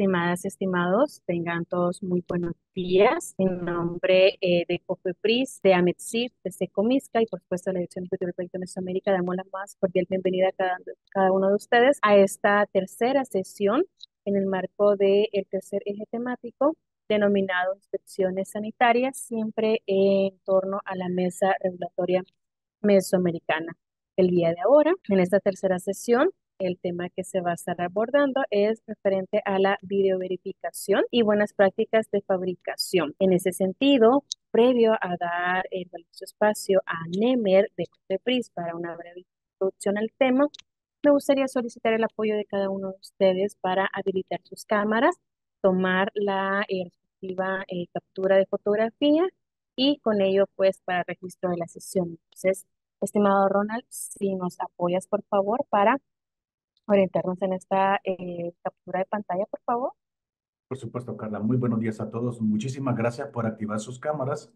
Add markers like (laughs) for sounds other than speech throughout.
Estimadas, estimados, tengan todos muy buenos días. En nombre eh, de COFEPRIS, de AMETSIR, de SECOMISCA y por supuesto de la Dirección Ejecutiva del Proyecto Mesoamérica, damos la más cordial bienvenida a cada, cada, uno de ustedes a esta tercera sesión en el marco del tercer eje temático denominado inspecciones sanitarias, siempre en torno a la mesa regulatoria mesoamericana. El día de ahora, en esta tercera sesión, el tema que se va a estar abordando es referente a la videoverificación y buenas prácticas de fabricación. En ese sentido, previo a dar el valioso espacio a NEMER de COTEPRIS para una breve introducción al tema, me gustaría solicitar el apoyo de cada uno de ustedes para habilitar sus cámaras, tomar la eh, respectiva eh, captura de fotografía y con ello pues para registro de la sesión. Entonces, estimado Ronald, si nos apoyas por favor para orientarnos en esta eh, captura de pantalla, por favor? Por supuesto, Carla. Muy buenos días a todos. Muchísimas gracias por activar sus cámaras.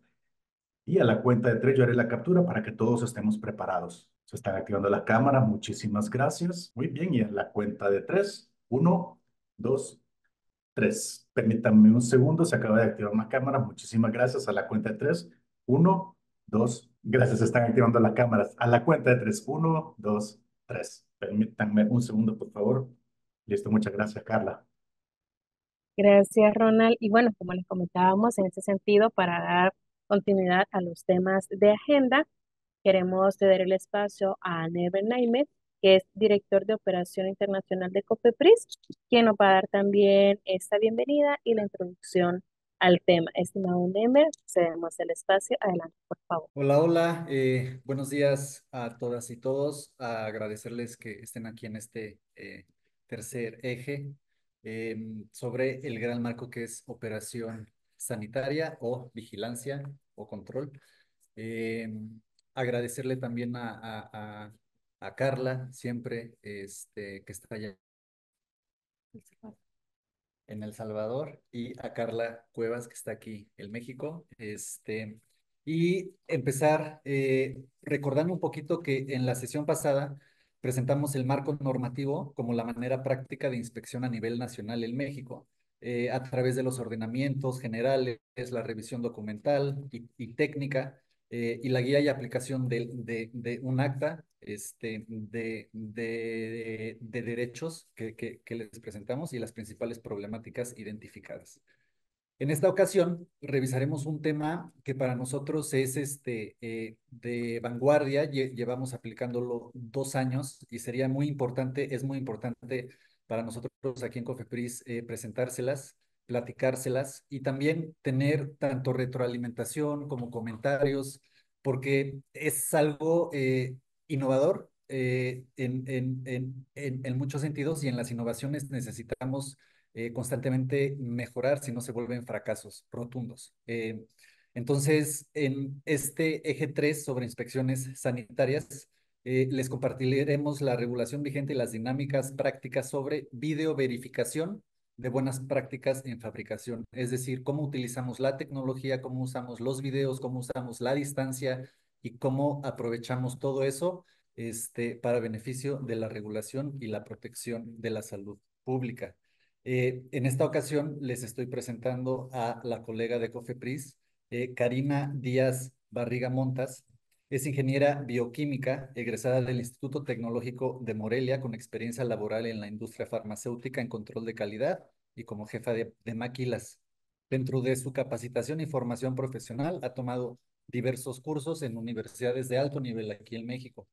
Y a la cuenta de tres yo haré la captura para que todos estemos preparados. Se están activando las cámaras. Muchísimas gracias. Muy bien. Y a la cuenta de tres. Uno, dos, tres. Permítanme un segundo. Se acaba de activar una cámara. Muchísimas gracias. A la cuenta de tres. Uno, dos. Gracias. Se están activando las cámaras. A la cuenta de tres. Uno, dos, tres. Permítanme un segundo, por favor. Listo, muchas gracias, Carla. Gracias, Ronald. Y bueno, como les comentábamos, en este sentido, para dar continuidad a los temas de agenda, queremos ceder el espacio a Never Naimet, que es director de Operación Internacional de COPEPRIS, quien nos va a dar también esta bienvenida y la introducción al tema. Estimado Nemer, cedemos el espacio. Adelante, por favor. Hola, hola. Eh, buenos días a todas y todos. agradecerles que estén aquí en este eh, tercer eje em, sobre el gran marco que es operación sanitaria o vigilancia o control. Em, agradecerle también a, a, Carla, siempre este, que está allá en El Salvador, y a Carla Cuevas, que está aquí en México. Este, y empezar eh, recordando un poquito que en la sesión pasada presentamos el marco normativo como la manera práctica de inspección a nivel nacional en México, eh, a través de los ordenamientos generales, la revisión documental y, técnica, eh, y la guía y aplicación de, un acta este, de, de, derechos que, que, les presentamos y las principales problemáticas identificadas. En esta ocasión revisaremos un tema que para nosotros es este, eh, de vanguardia, llevamos aplicándolo dos años y sería muy importante, es muy importante para nosotros aquí en Cofepris eh, presentárselas, platicárselas y también tener tanto retroalimentación como comentarios, porque es algo eh, innovador eh, en, en, muchos sentidos y en las innovaciones necesitamos eh, constantemente mejorar si no se vuelven fracasos rotundos. Eh, entonces, en este eje 3 sobre inspecciones sanitarias, les compartiremos la regulación vigente y las dinámicas prácticas sobre videoverificación de buenas prácticas en fabricación, es decir, cómo utilizamos la tecnología, cómo usamos los videos, cómo usamos la distancia, y cómo aprovechamos todo eso este, para beneficio de la regulación y la protección de la salud pública. Eh, en esta ocasión les estoy presentando a la colega de COFEPRIS, eh, Karina Díaz Barriga Montas. Es ingeniera bioquímica, egresada del Instituto Tecnológico de Morelia, con experiencia laboral en la industria farmacéutica en control de calidad y como jefa de, de maquilas. Dentro de su capacitación y formación profesional, ha tomado diversos cursos en universidades de alto nivel aquí en México.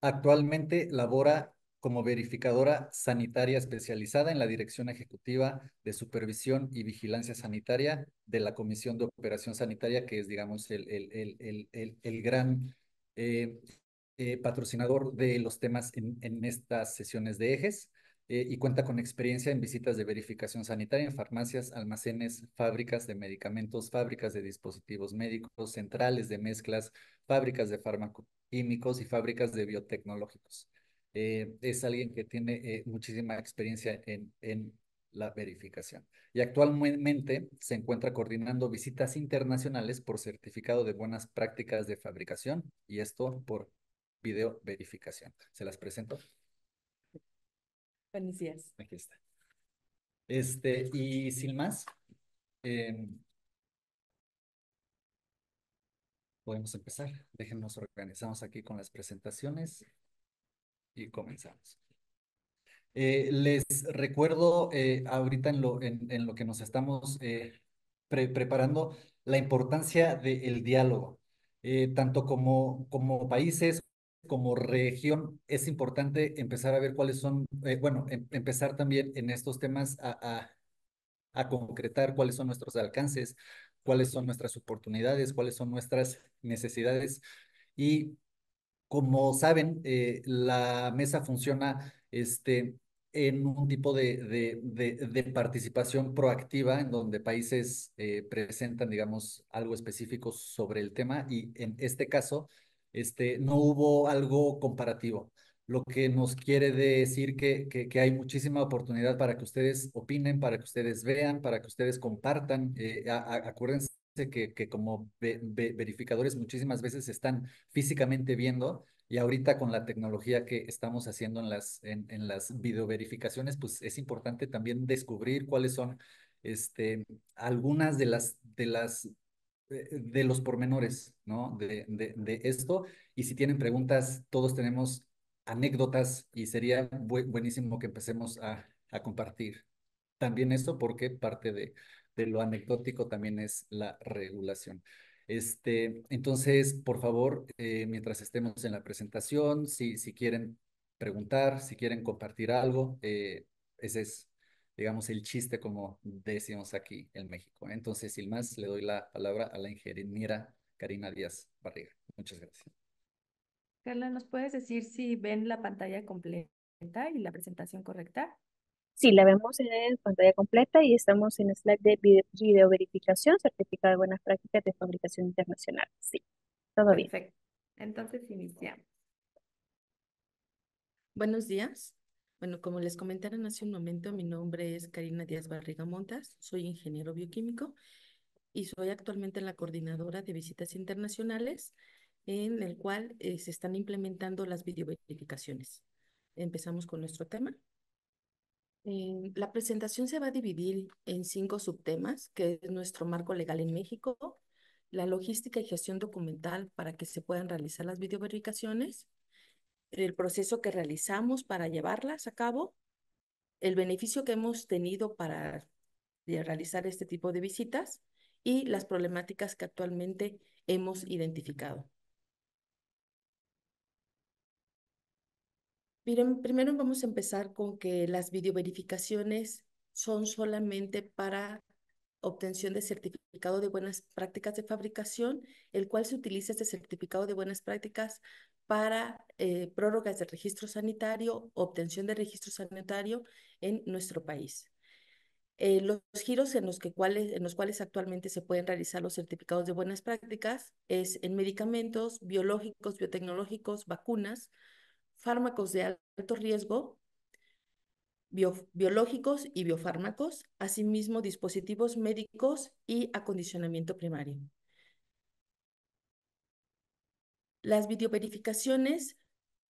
Actualmente labora como verificadora sanitaria especializada en la Dirección Ejecutiva de Supervisión y Vigilancia Sanitaria de la Comisión de Operación Sanitaria, que es, digamos, el, el, el, el gran eh, eh, patrocinador de los temas en estas sesiones de ejes. Eh, y cuenta con experiencia en visitas de verificación sanitaria en farmacias, almacenes, fábricas de medicamentos, fábricas de dispositivos médicos, centrales de mezclas, fábricas de farmacoquímicos y fábricas de biotecnológicos. Eh, es alguien que tiene eh, muchísima experiencia en, en la verificación. Y actualmente se encuentra coordinando visitas internacionales por certificado de buenas prácticas de fabricación y esto por video verificación. Se las presento. Buenos Aquí está. Este, y sin más, em, podemos empezar. Déjenos organizarnos aquí con las presentaciones y comenzamos. Eh, les recuerdo eh, ahorita en lo, en, lo que nos estamos eh, preparando la importancia del diálogo. tanto como, como países, como región es importante empezar a ver cuáles son, eh, bueno, em, empezar también en estos temas a, a, concretar cuáles son nuestros alcances, cuáles son nuestras oportunidades, cuáles son nuestras necesidades. Y como saben, eh, la mesa funciona este, en un tipo de, de, de, participación proactiva en donde países eh, presentan, digamos, algo específico sobre el tema y en este caso este, no hubo algo comparativo, lo que nos quiere decir que, que, hay muchísima oportunidad para que ustedes opinen, para que ustedes vean, para que ustedes compartan. Eh, acuérdense que, que como verificadores muchísimas veces están físicamente viendo, y ahorita con la tecnología que estamos haciendo en las, en, en las videoverificaciones, pues es importante también descubrir cuáles son este, algunas de las, de las eh, eh, de los pormenores, ¿no? De, de, esto. Y si tienen preguntas, todos tenemos anécdotas y sería buenísimo que empecemos a, a, compartir también esto porque parte de, de lo anecdótico también es la regulación. Este, entonces, por favor, eh, mientras estemos en la presentación, si, si quieren preguntar, si quieren compartir algo, ese es digamos, el chiste, como decimos aquí en México. Entonces, sin más, le doy la palabra a la ingeniera Karina Díaz Barriga. Muchas gracias. Carla, ¿nos puedes decir si ven la pantalla completa y la presentación correcta? Sí, la vemos en pantalla completa y estamos en slide de video, verificación, certificado de buenas prácticas de fabricación internacional. Sí, todo bien. Perfecto. Entonces iniciamos. Buenos días. Bueno, como les comentaron hace un momento, mi nombre es Karina Díaz Barriga Montas, soy ingeniero bioquímico y soy actualmente la coordinadora de visitas internacionales en el cual eh, se están implementando las videoverificaciones. Empezamos con nuestro tema. Eh, la presentación se va a dividir en cinco subtemas, que es nuestro marco legal en México, la logística y gestión documental para que se puedan realizar las videoverificaciones, el proceso que realizamos para llevarlas a cabo, el beneficio que hemos tenido para realizar este tipo de visitas y las problemáticas que actualmente hemos identificado. primero vamos a empezar con que las videoverificaciones son solamente para obtención de certificado de buenas prácticas de fabricación, el cual se utiliza este certificado de buenas prácticas para eh, prórrogas de registro sanitario, obtención de registro sanitario en nuestro país. Eh, los giros en los, que cuales, en los cuales actualmente se pueden realizar los certificados de buenas prácticas es en medicamentos, biológicos, biotecnológicos, vacunas, fármacos de alto riesgo, bio, biológicos y biofármacos, asimismo dispositivos médicos y acondicionamiento primario. Las videoverificaciones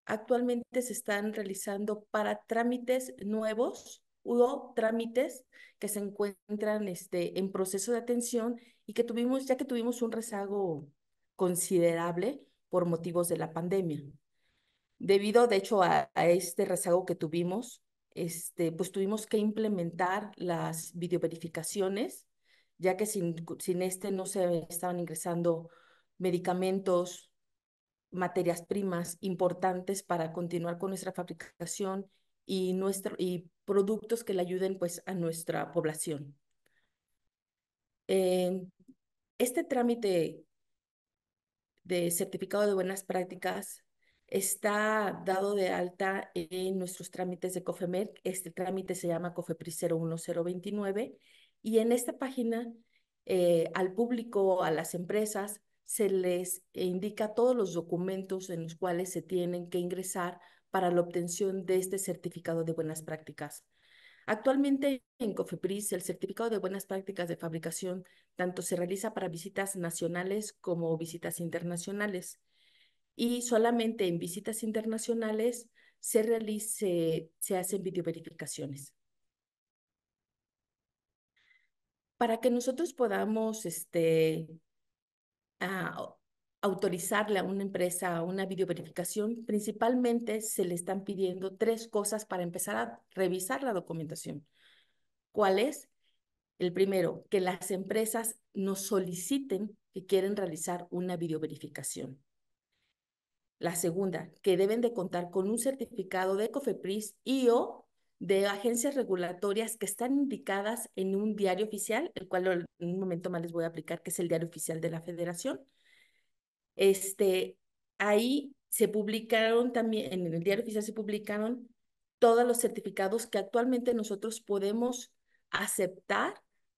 actualmente se están realizando para trámites nuevos o trámites que se encuentran este, en proceso de atención y que tuvimos, ya que tuvimos un rezago considerable por motivos de la pandemia. Debido, de hecho, a, este rezago que tuvimos, este, pues tuvimos que implementar las videoverificaciones, ya que sin, sin este no se estaban ingresando medicamentos, materias primas importantes para continuar con nuestra fabricación y, nuestro, y productos que le ayuden pues, a nuestra población. este trámite de certificado de buenas prácticas está dado de alta en nuestros trámites de COFEMERC. Este trámite se llama COFEPRI 01029 y en esta página eh, al público, a las empresas, se les eh, indica todos los documentos en los cuales se tienen que ingresar para la obtención de este certificado de buenas prácticas. Actualmente en COFEPRIS el certificado de buenas prácticas de fabricación tanto se realiza para visitas nacionales como visitas internacionales y solamente en visitas internacionales se, realice, se hacen videoverificaciones. Para que nosotros podamos este, autorizarle a una empresa una videoverificación, principalmente se le están pidiendo tres cosas para empezar a revisar la documentación. ¿Cuál es? El primero, que las empresas nos soliciten que quieren realizar una videoverificación. La segunda, que deben de contar con un certificado de COFEPRIS y o de agencias regulatorias que están indicadas en un diario oficial, el cual en un momento más les voy a aplicar, que es el diario oficial de la federación. Este, ahí se publicaron también, en el diario oficial se publicaron todos los certificados que actualmente nosotros podemos aceptar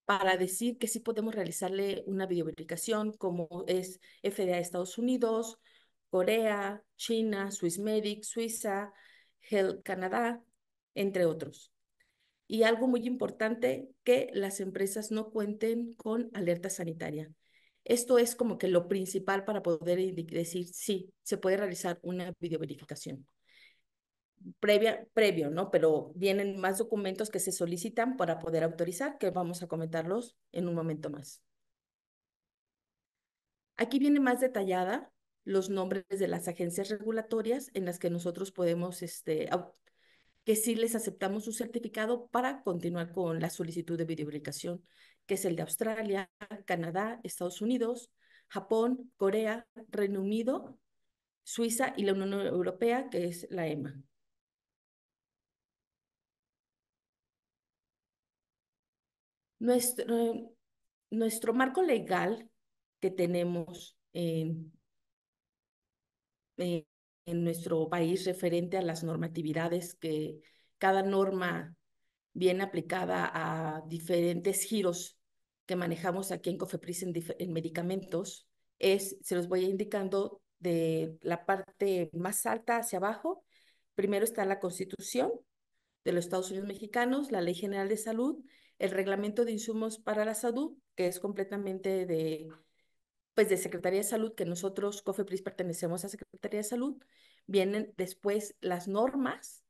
para decir que sí podemos realizarle una videoverificación, como es FDA de Estados Unidos, Corea, China, Medic, Suiza, Health Canadá, entre otros. Y algo muy importante, que las empresas no cuenten con alerta sanitaria. Esto es como que lo principal para poder decir, sí, se puede realizar una videoverificación. Previa, previo, ¿no? Pero vienen más documentos que se solicitan para poder autorizar, que vamos a comentarlos en un momento más. Aquí viene más detallada los nombres de las agencias regulatorias en las que nosotros podemos este, que sí les aceptamos su certificado para continuar con la solicitud de videobricación, que es el de Australia, Canadá, Estados Unidos, Japón, Corea, Reino Unido, Suiza y la Unión Europea, que es la EMA. Nuestro, nuestro marco legal que tenemos en, en nuestro país referente a las normatividades que cada norma viene aplicada a diferentes giros que manejamos aquí en Cofepris en, medicamentos es, se los voy indicando de la parte más alta hacia abajo. Primero está la Constitución de los Estados Unidos Mexicanos, la Ley General de Salud, el Reglamento de Insumos para la Salud, que es completamente de pues de Secretaría de Salud, que nosotros, COFEPRIS, pertenecemos a Secretaría de Salud, vienen después las normas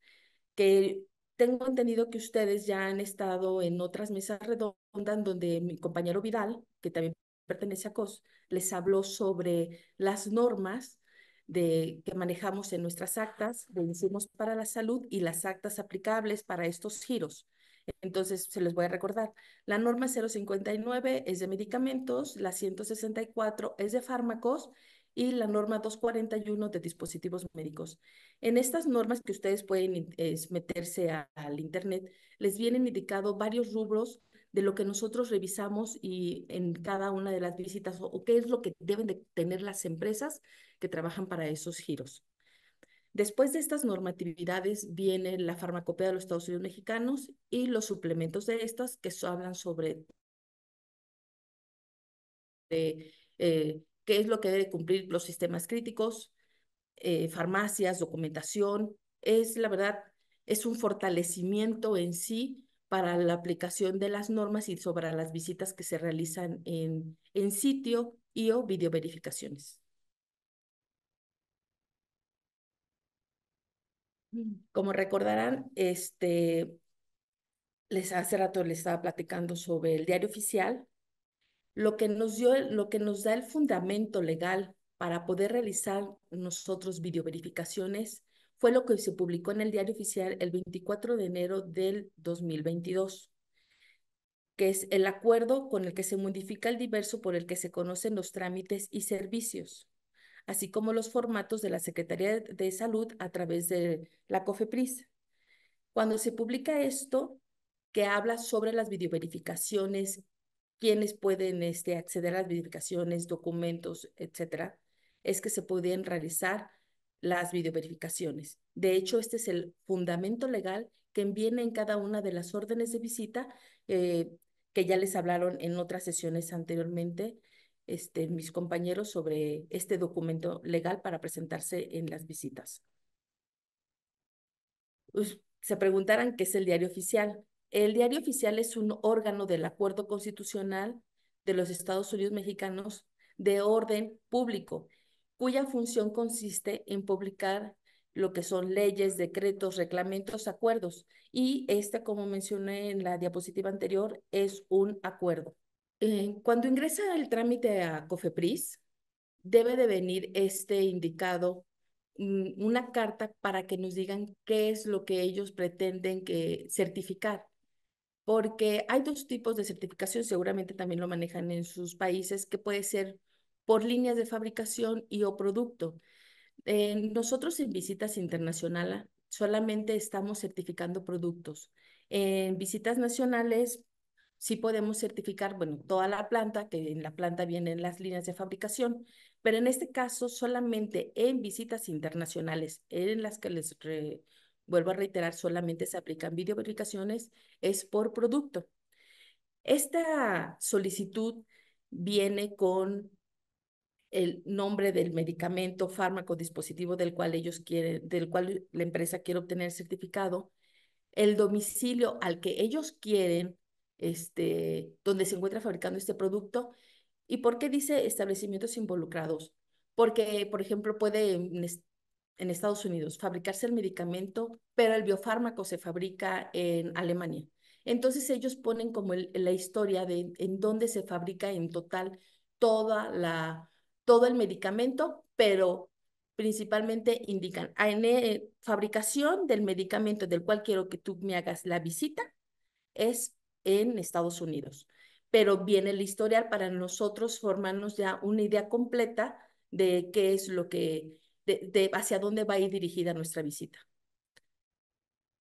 que tengo entendido que ustedes ya han estado en otras mesas redondas donde mi compañero Vidal, que también pertenece a COS, les habló sobre las normas de, que manejamos en nuestras actas de insumos para la salud y las actas aplicables para estos giros. Entonces, se les voy a recordar. La norma 059 es de medicamentos, la 164 es de fármacos y la norma 241 de dispositivos médicos. En estas normas que ustedes pueden meterse al Internet, les vienen indicados varios rubros de lo que nosotros revisamos y en cada una de las visitas o, o qué es lo que deben de tener las empresas que trabajan para esos giros. Después de estas normatividades viene la farmacopea de los Estados Unidos mexicanos y los suplementos de estas que hablan sobre eh, qué es lo que debe cumplir los sistemas críticos, eh, farmacias, documentación. Es la verdad, es un fortalecimiento en sí para la aplicación de las normas y sobre las visitas que se realizan en, en sitio y o videoverificaciones. Mm. Como recordarán, este, les hace rato les estaba platicando sobre el diario oficial, lo que nos dio, lo que nos da el fundamento legal para poder realizar nosotros videoverificaciones fue lo que se publicó en el diario oficial el 24 de enero del 2022, que es el acuerdo con el que se modifica el diverso por el que se conocen los trámites y servicios así como los formatos de la Secretaría de Salud a través de la COFEPRIS. Cuando se publica esto, que habla sobre las videoverificaciones, quiénes pueden este, acceder a las verificaciones, documentos, etcétera, es que se pueden realizar las videoverificaciones. De hecho, este es el fundamento legal que viene en cada una de las órdenes de visita eh, que ya les hablaron en otras sesiones anteriormente este, mis compañeros sobre este documento legal para presentarse en las visitas. Pues, se preguntarán qué es el diario oficial. El diario oficial es un órgano del acuerdo constitucional de los Estados Unidos mexicanos de orden público, cuya función consiste en publicar lo que son leyes, decretos, reglamentos, acuerdos. Y este, como mencioné en la diapositiva anterior, es un acuerdo. Eh, cuando ingresa el trámite a COFEPRIS, debe de venir este indicado mm, una carta para que nos digan qué es lo que ellos pretenden que certificar. Porque hay dos tipos de certificación, seguramente también lo manejan en sus países, que puede ser por líneas de fabricación y o producto. Eh, nosotros en visitas internacionales solamente estamos certificando productos. En visitas nacionales sí podemos certificar, bueno, toda la planta, que en la planta vienen las líneas de fabricación, pero en este caso solamente en visitas internacionales, en las que les vuelvo a reiterar, solamente se aplican videoverificaciones, es por producto. Esta solicitud viene con el nombre del medicamento, fármaco, dispositivo del cual ellos quieren, del cual la empresa quiere obtener certificado, el domicilio al que ellos quieren este, donde se encuentra fabricando este producto. ¿Y por qué dice establecimientos involucrados? Porque, por ejemplo, puede en, Estados Unidos fabricarse el medicamento, pero el biofármaco se fabrica en Alemania. Entonces ellos ponen como la historia de en dónde se fabrica en total toda la, todo el medicamento, pero principalmente indican ah, en eh, fabricación del medicamento del cual quiero que tú me hagas la visita es en Estados Unidos. Pero viene el historial para nosotros formarnos ya una idea completa de qué es lo que, de, hacia dónde va a ir dirigida nuestra visita.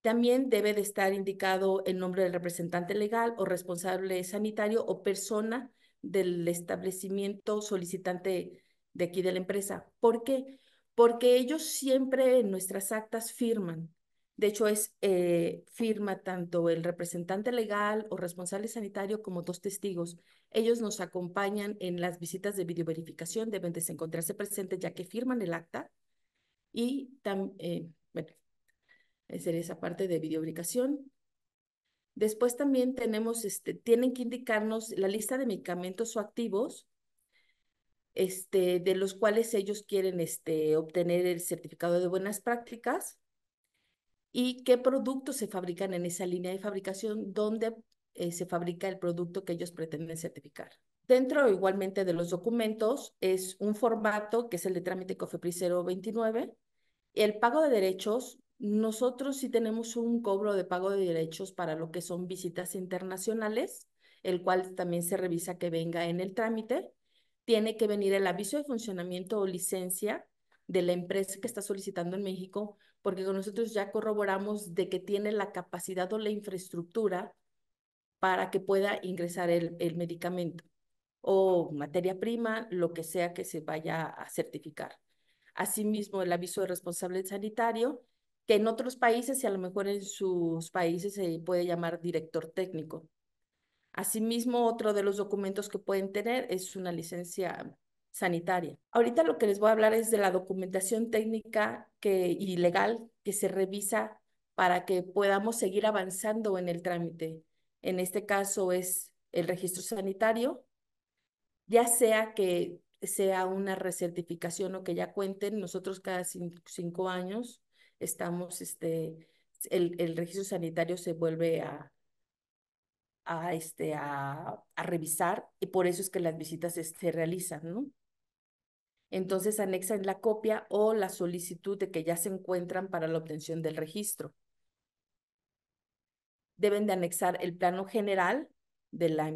También debe de estar indicado el nombre del representante legal o responsable sanitario o persona del establecimiento solicitante de aquí de la empresa. ¿Por qué? Porque ellos siempre en nuestras actas firman de hecho, es, eh, firma tanto el representante legal o responsable sanitario como dos testigos. Ellos nos acompañan en las visitas de videoverificación, deben encontrarse presentes ya que firman el acta. Y también, eh, bueno, eh, sería esa parte de videoverificación. Después también tenemos, este, tienen que indicarnos la lista de medicamentos o activos este, de los cuales ellos quieren este, obtener el certificado de buenas prácticas y qué productos se fabrican en esa línea de fabricación ¿Dónde eh, se fabrica el producto que ellos pretenden certificar. Dentro igualmente de los documentos es un formato que es el de trámite COFEPRIS 029. El pago de derechos, nosotros sí tenemos un cobro de pago de derechos para lo que son visitas internacionales, el cual también se revisa que venga en el trámite. Tiene que venir el aviso de funcionamiento o licencia de la empresa que está solicitando en México porque nosotros ya corroboramos de que tiene la capacidad o la infraestructura para que pueda ingresar el, medicamento o materia prima, lo que sea que se vaya a certificar. Asimismo, el aviso de responsable sanitario, que en otros países y a lo mejor en sus países se puede llamar director técnico. Asimismo, otro de los documentos que pueden tener es una licencia sanitaria. Ahorita lo que les voy a hablar es de la documentación técnica que, y legal que se revisa para que podamos seguir avanzando en el trámite. En este caso es el registro sanitario, ya sea que sea una recertificación o que ya cuenten, nosotros cada cinco, años estamos, este, el, registro sanitario se vuelve a, a, este, a, revisar y por eso es que las visitas se, este, se realizan, ¿no? entonces anexan la copia o la solicitud de que ya se encuentran para la obtención del registro. Deben de anexar el plano general de la,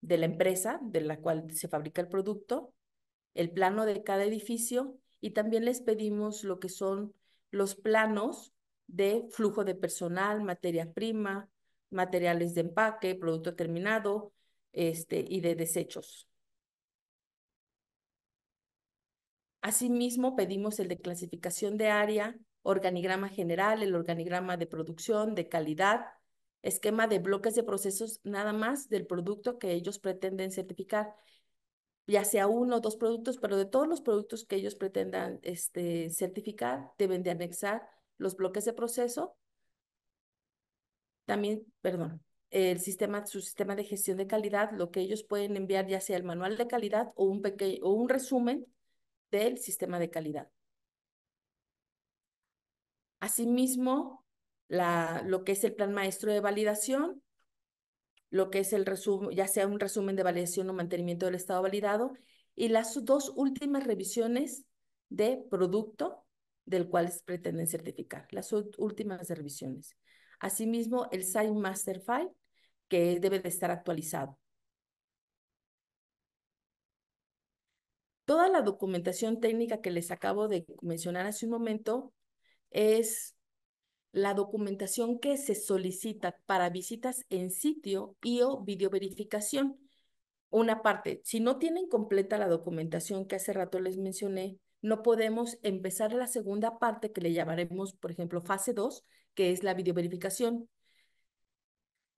de la empresa de la cual se fabrica el producto, el plano de cada edificio y también les pedimos lo que son los planos de flujo de personal, materia prima, materiales de empaque, producto terminado este, y de desechos. Asimismo, pedimos el de clasificación de área, organigrama general, el organigrama de producción, de calidad, esquema de bloques de procesos nada más del producto que ellos pretenden certificar, ya sea uno o dos productos, pero de todos los productos que ellos pretendan este, certificar, deben de anexar los bloques de proceso. También, perdón, el sistema, su sistema de gestión de calidad, lo que ellos pueden enviar ya sea el manual de calidad o un, pequeño, o un resumen del sistema de calidad. Asimismo, la, lo que es el plan maestro de validación, lo que es el resumen, ya sea un resumen de validación o mantenimiento del estado validado, y las dos últimas revisiones de producto del cual pretenden certificar, las últimas revisiones. Asimismo, el Site Master File, que debe de estar actualizado. Toda la documentación técnica que les acabo de mencionar hace un momento es la documentación que se solicita para visitas en sitio y o videoverificación. Una parte, si no tienen completa la documentación que hace rato les mencioné, no podemos empezar la segunda parte que le llamaremos, por ejemplo, fase 2, que es la videoverificación.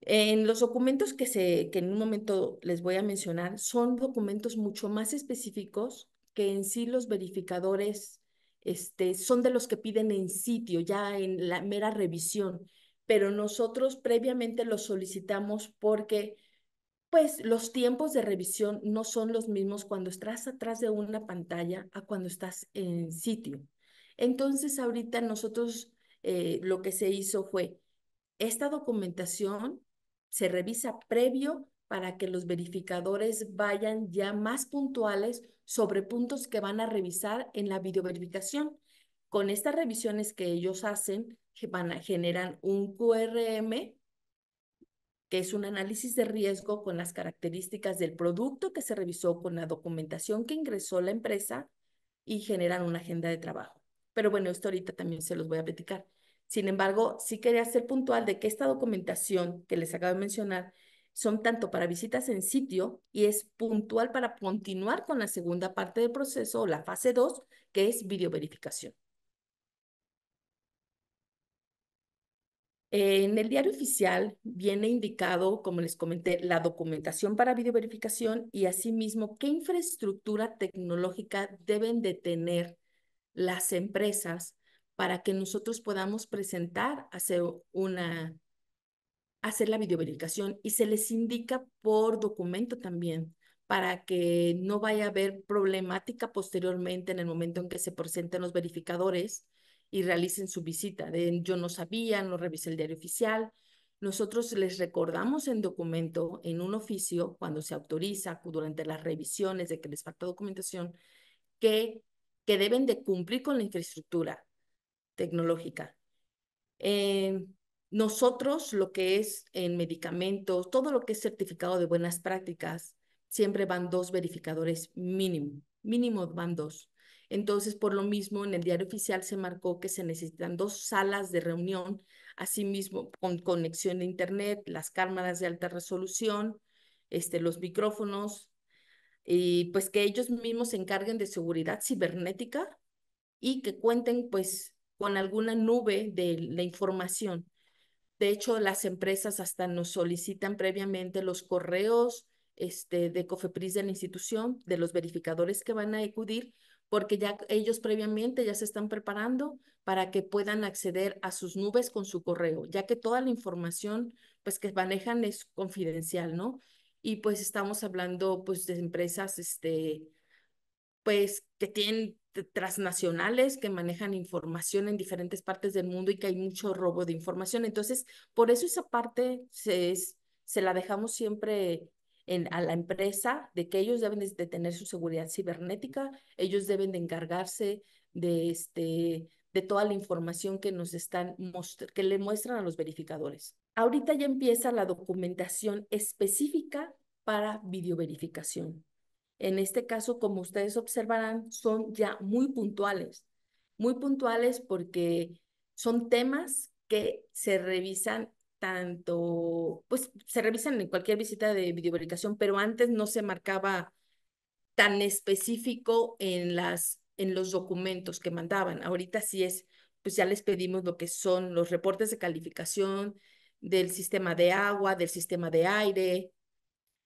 En los documentos que, se, en un momento les voy a mencionar son documentos mucho más específicos que en sí los verificadores este, son de los que piden en sitio, ya en la mera revisión, pero nosotros previamente los solicitamos porque pues los tiempos de revisión no son los mismos cuando estás atrás de una pantalla a cuando estás en sitio. Entonces ahorita nosotros eh, lo que se hizo fue esta documentación se revisa previo para que los verificadores vayan ya más puntuales sobre puntos que van a revisar en la videoverificación. Con estas revisiones que ellos hacen, van generan un QRM, que es un análisis de riesgo con las características del producto que se revisó, con la documentación que ingresó la empresa y generan una agenda de trabajo. Pero bueno, esto ahorita también se los voy a platicar. Sin embargo, sí quería ser puntual de que esta documentación que les acabo de mencionar son tanto para visitas en sitio y es puntual para continuar con la segunda parte del proceso la fase 2, que es videoverificación. En el diario oficial viene indicado, como les comenté, la documentación para videoverificación y asimismo qué infraestructura tecnológica deben de tener las empresas para que nosotros podamos presentar, hacer una, hacer la videoverificación y se les indica por documento también para que no vaya a haber problemática posteriormente en el momento en que se presenten los verificadores y realicen su visita. De, yo no sabía, no revisé el diario oficial. Nosotros les recordamos en documento, en un oficio, cuando se autoriza, durante las revisiones de que les falta documentación, que, que deben de cumplir con la infraestructura, tecnológica. Eh, nosotros, lo que es en medicamentos, todo lo que es certificado de buenas prácticas, siempre van dos verificadores mínimo, mínimo van dos. Entonces, por lo mismo, en el diario oficial se marcó que se necesitan dos salas de reunión, asimismo con conexión de Internet, las cámaras de alta resolución, este, los micrófonos, y pues que ellos mismos se encarguen de seguridad cibernética y que cuenten pues con alguna nube de la información. De hecho, las empresas hasta nos solicitan previamente los correos este, de COFEPRIS de la institución, de los verificadores que van a acudir, porque ya ellos previamente ya se están preparando para que puedan acceder a sus nubes con su correo, ya que toda la información pues que manejan es confidencial, ¿no? Y pues estamos hablando pues de empresas este pues que tienen transnacionales que manejan información en diferentes partes del mundo y que hay mucho robo de información. Entonces, por eso esa parte se, se la dejamos siempre a la empresa de que ellos deben de tener su seguridad cibernética, ellos deben de encargarse de, este, de toda la información que nos están que le muestran a los verificadores. Ahorita ya empieza la documentación específica para videoverificación en este caso, como ustedes observarán, son ya muy puntuales, muy puntuales porque son temas que se revisan tanto, pues se revisan en cualquier visita de videoverificación pero antes no se marcaba tan específico en, las, en los documentos que mandaban. Ahorita sí es, pues ya les pedimos lo que son los reportes de calificación del sistema de agua, del sistema de aire,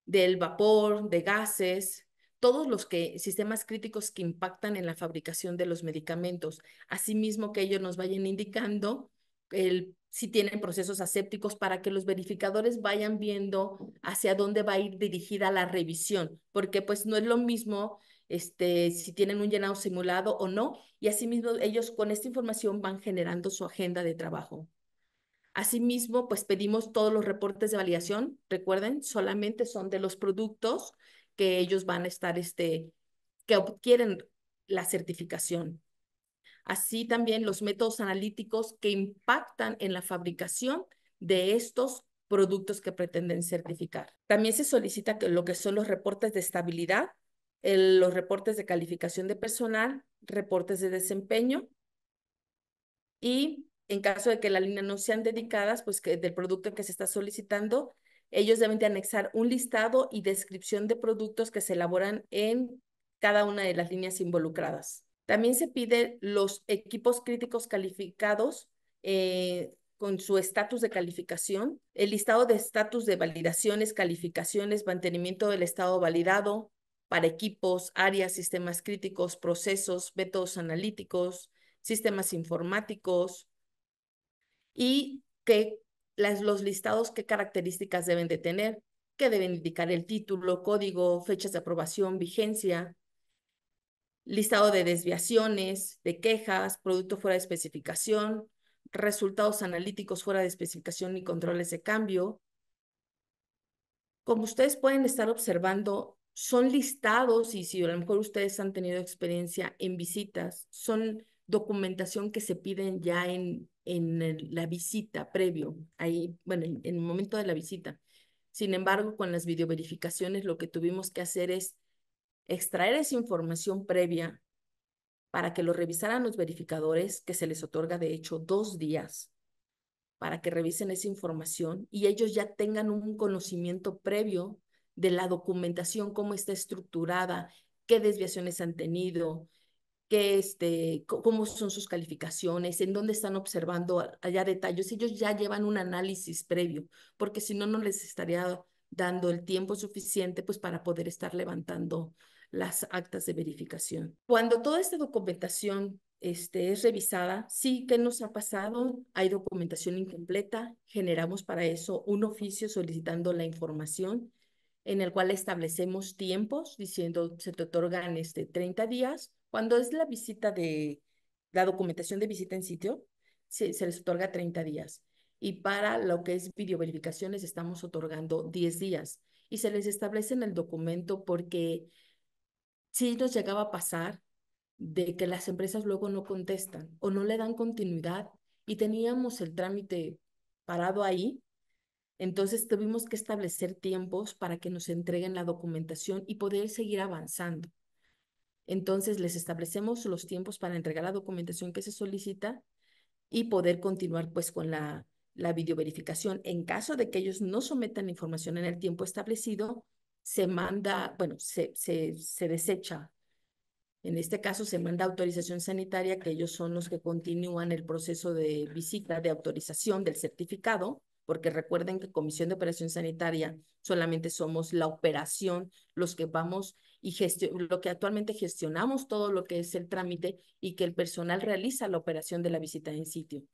del vapor, de gases, todos los que, sistemas críticos que impactan en la fabricación de los medicamentos, asimismo que ellos nos vayan indicando el, si tienen procesos asépticos para que los verificadores vayan viendo hacia dónde va a ir dirigida la revisión, porque pues no es lo mismo este, si tienen un llenado simulado o no, y asimismo ellos con esta información van generando su agenda de trabajo. Asimismo, pues pedimos todos los reportes de validación, recuerden, solamente son de los productos, que ellos van a estar, este, que obtienen la certificación. Así también los métodos analíticos que impactan en la fabricación de estos productos que pretenden certificar. También se solicita que lo que son los reportes de estabilidad, los reportes de calificación de personal, reportes de desempeño y en caso de que la línea no sean dedicadas, pues que del producto que se está solicitando, ellos deben de anexar un listado y descripción de productos que se elaboran en cada una de las líneas involucradas. También se pide los equipos críticos calificados eh, con su estatus de calificación, el listado de estatus de validaciones, calificaciones, mantenimiento del estado validado para equipos, áreas, sistemas críticos, procesos, métodos analíticos, sistemas informáticos y que los listados qué características deben de tener, qué deben indicar el título, código, fechas de aprobación, vigencia, listado de desviaciones, de quejas, producto fuera de especificación, resultados analíticos fuera de especificación y controles de cambio. Como ustedes pueden estar observando, son listados y si a lo mejor ustedes han tenido experiencia en visitas, son documentación que se piden ya en en la visita previo, ahí, bueno, en el momento de la visita. Sin embargo, con las videoverificaciones lo que tuvimos que hacer es extraer esa información previa para que lo revisaran los verificadores, que se les otorga de hecho dos días para que revisen esa información y ellos ya tengan un conocimiento previo de la documentación, cómo está estructurada, qué desviaciones han tenido, que este, cómo son sus calificaciones, en dónde están observando allá detalles. Ellos ya llevan un análisis previo, porque si no, no les estaría dando el tiempo suficiente pues para poder estar levantando las actas de verificación. Cuando toda esta documentación este, es revisada, sí, ¿qué nos ha pasado? Hay documentación incompleta, generamos para eso un oficio solicitando la información en el cual establecemos tiempos diciendo se te otorgan este, 30 días. Cuando es la visita de la documentación de visita en sitio, se, les otorga 30 días. Y para lo que es videoverificaciones estamos otorgando 10 días. Y se les establece en el documento porque si nos llegaba a pasar de que las empresas luego no contestan o no le dan continuidad y teníamos el trámite parado ahí entonces tuvimos que establecer tiempos para que nos entreguen la documentación y poder seguir avanzando. Entonces les establecemos los tiempos para entregar la documentación que se solicita y poder continuar pues con la, la videoverificación. En caso de que ellos no sometan información en el tiempo establecido, se manda, bueno, se, se desecha. En este caso se manda autorización sanitaria, que ellos son los que continúan el proceso de visita, de autorización del certificado porque recuerden que Comisión de Operación Sanitaria solamente somos la operación, los que vamos y lo que actualmente gestionamos todo lo que es el trámite y que el personal realiza la operación de la visita en sitio.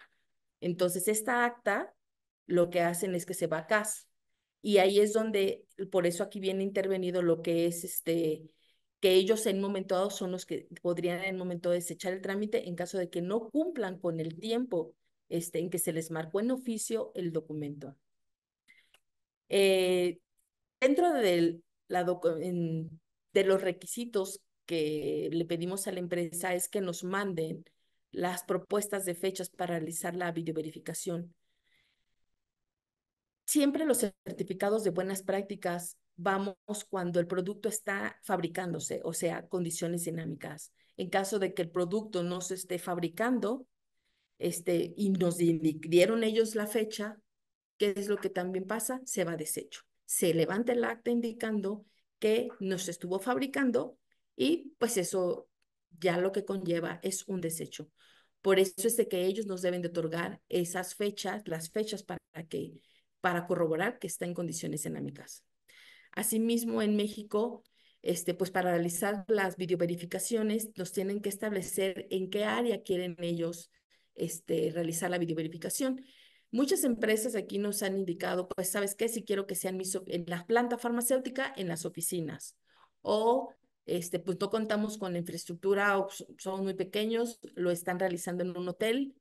Entonces, esta acta lo que hacen es que se va a casa y ahí es donde, por eso aquí viene intervenido lo que es este, que ellos en momento dado son los que podrían en un momento desechar el trámite en caso de que no cumplan con el tiempo este, en que se les marcó en oficio el documento. Eh, dentro del, la de los requisitos que le pedimos a la empresa es que nos manden las propuestas de fechas para realizar la videoverificación. Siempre los certificados de buenas prácticas vamos cuando el producto está fabricándose, o sea, condiciones dinámicas. En caso de que el producto no se esté fabricando, este, y nos dieron ellos la fecha, ¿qué es lo que también pasa? Se va deshecho. desecho. Se levanta el acta indicando que nos estuvo fabricando y pues eso ya lo que conlleva es un desecho. Por eso es de que ellos nos deben de otorgar esas fechas, las fechas para que para corroborar que está en condiciones dinámicas. Asimismo, en México, este, pues para realizar las videoverificaciones, nos tienen que establecer en qué área quieren ellos este, realizar la videoverificación. Muchas empresas aquí nos han indicado, pues, ¿sabes qué? Si quiero que sean mis, en la planta farmacéutica, en las oficinas. O, este, pues, no contamos con la infraestructura o somos muy pequeños, lo están realizando en un hotel,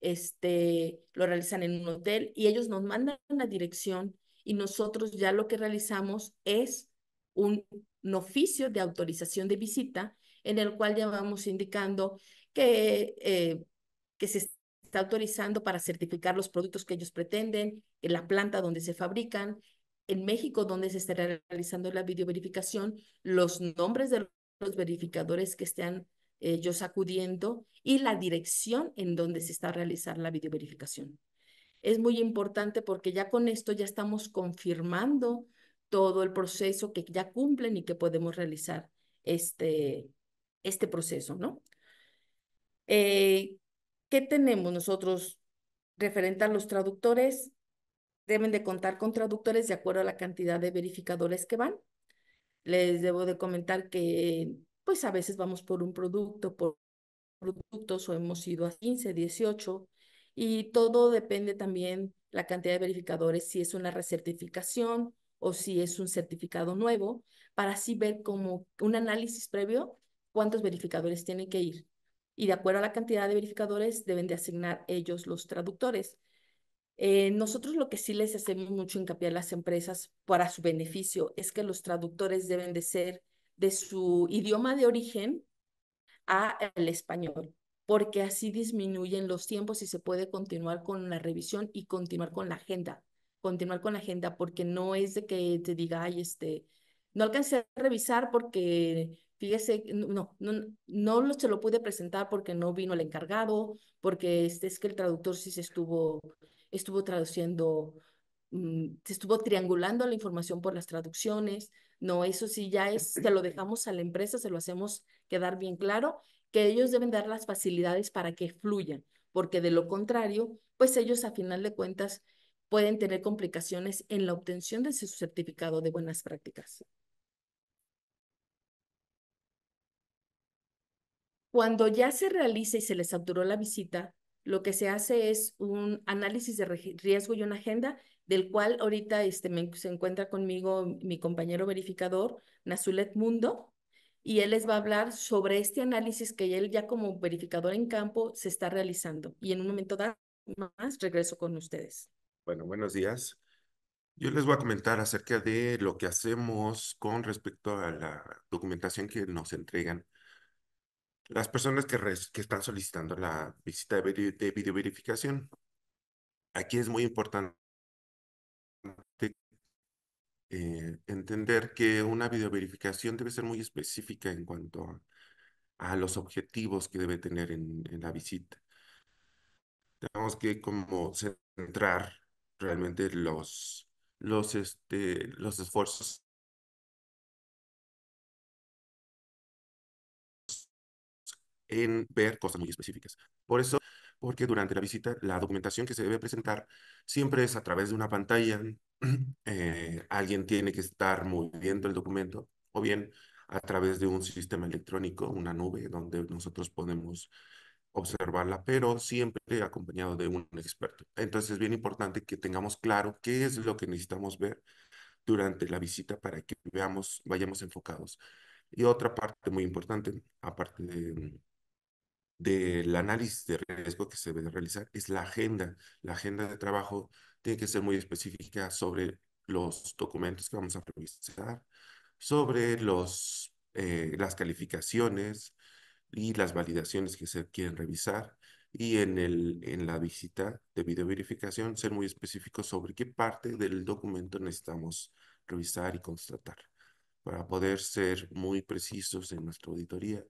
este, lo realizan en un hotel y ellos nos mandan la dirección y nosotros ya lo que realizamos es un, oficio de autorización de visita en el cual ya vamos indicando que eh, que se está autorizando para certificar los productos que ellos pretenden, en la planta donde se fabrican, en México donde se estará realizando la videoverificación, los nombres de los verificadores que estén eh, ellos acudiendo y la dirección en donde se está realizando la videoverificación. Es muy importante porque ya con esto ya estamos confirmando todo el proceso que ya cumplen y que podemos realizar este, este proceso, ¿no? Eh, ¿qué tenemos nosotros referente a los traductores? Deben de contar con traductores de acuerdo a la cantidad de verificadores que van. Les debo de comentar que pues a veces vamos por un producto, por productos o hemos ido a 15, 18 y todo depende también la cantidad de verificadores, si es una recertificación o si es un certificado nuevo, para así ver como un análisis previo cuántos verificadores tienen que ir y de acuerdo a la cantidad de verificadores deben de asignar ellos los traductores. Eh, nosotros lo que sí les hacemos mucho hincapié a las empresas para su beneficio es que los traductores deben de ser de su idioma de origen a el español, porque así disminuyen los tiempos y se puede continuar con la revisión y continuar con la agenda, continuar con la agenda porque no es de que te diga, ay, este, no alcancé a revisar porque fíjese, no, no, no se lo pude presentar porque no vino el encargado, porque este, es que el traductor sí se estuvo, estuvo traduciendo, mm, se estuvo triangulando la información por las traducciones. No, eso sí ya es, se lo dejamos a la empresa, se lo hacemos quedar bien claro, que ellos deben dar las facilidades para que fluyan, porque de lo contrario, pues ellos a final de cuentas pueden tener complicaciones en la obtención de su certificado de buenas prácticas. Cuando ya se realiza y se les saturó la visita, lo que se hace es un análisis de riesgo y una agenda del cual ahorita este, se encuentra conmigo mi compañero verificador, Nazulet Mundo, y él les va a hablar sobre este análisis que él ya como verificador en campo se está realizando. Y en un momento dado más regreso con ustedes. Bueno, buenos días. Yo les voy a comentar acerca de lo que hacemos con respecto a la documentación que nos entregan las personas que, que están solicitando la visita de, video, de videoverificación. Aquí es muy importante eh, entender que una videoverificación debe ser muy específica en cuanto a, los objetivos que debe tener en, la visita. Tenemos que como centrar realmente los, los, este, los esfuerzos en ver cosas muy específicas. Por eso, porque durante la visita la documentación que se debe presentar siempre es a través de una pantalla. (clears throat) Eh, alguien tiene que estar moviendo el documento o bien a través de un sistema electrónico, una nube donde nosotros podemos observarla, pero siempre acompañado de un experto. Entonces es bien importante que tengamos claro qué es lo que necesitamos ver durante la visita para que veamos, vayamos enfocados. Y otra parte muy importante, aparte de, del análisis de riesgo que se debe realizar es la agenda. La agenda de trabajo tiene que ser muy específica sobre los documentos que vamos a revisar, sobre los, eh, las calificaciones y las validaciones que se quieren revisar. Y en, el, en la visita de videoverificación, ser muy específico sobre qué parte del documento necesitamos revisar y constatar para poder ser muy precisos en nuestra auditoría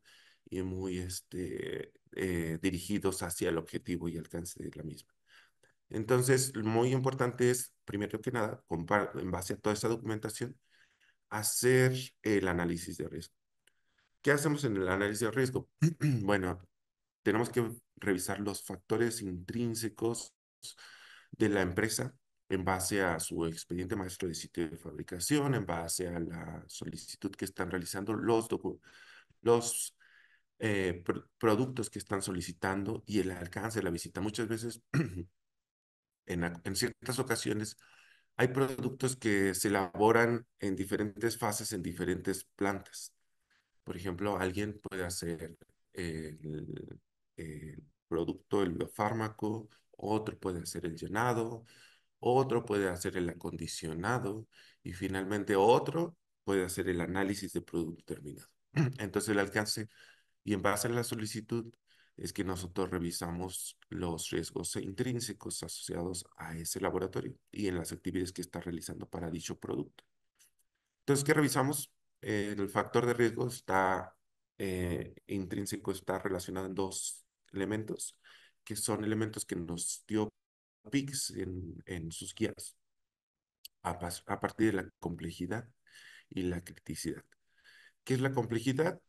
y muy este, eh, dirigidos hacia el objetivo y alcance de la misma. Entonces, muy importante es, primero que nada, en base a toda esa documentación, hacer el análisis de riesgo. ¿Qué hacemos en el análisis de riesgo? (clears throat) bueno, tenemos que revisar los factores intrínsecos de la empresa en base a su expediente maestro de sitio de fabricación, en base a la solicitud que están realizando los, los eh, productos que están solicitando y el alcance de la visita. Muchas veces, (clears throat) en, en ciertas ocasiones, hay productos que se elaboran en diferentes fases, en diferentes plantas. Por ejemplo, alguien puede hacer el, el producto, el biofármaco, otro puede hacer el llenado, otro puede hacer el acondicionado y finalmente otro puede hacer el análisis de producto terminado. (clears throat) Entonces el alcance y en base a la solicitud es que nosotros revisamos los riesgos intrínsecos asociados a ese laboratorio y en las actividades que está realizando para dicho producto. Entonces, ¿qué revisamos? El factor de riesgo está eh, intrínseco, está relacionado en dos elementos, que son elementos que nos dio PIX en, sus guías, a, a partir de la complejidad y la criticidad. ¿Qué es la complejidad?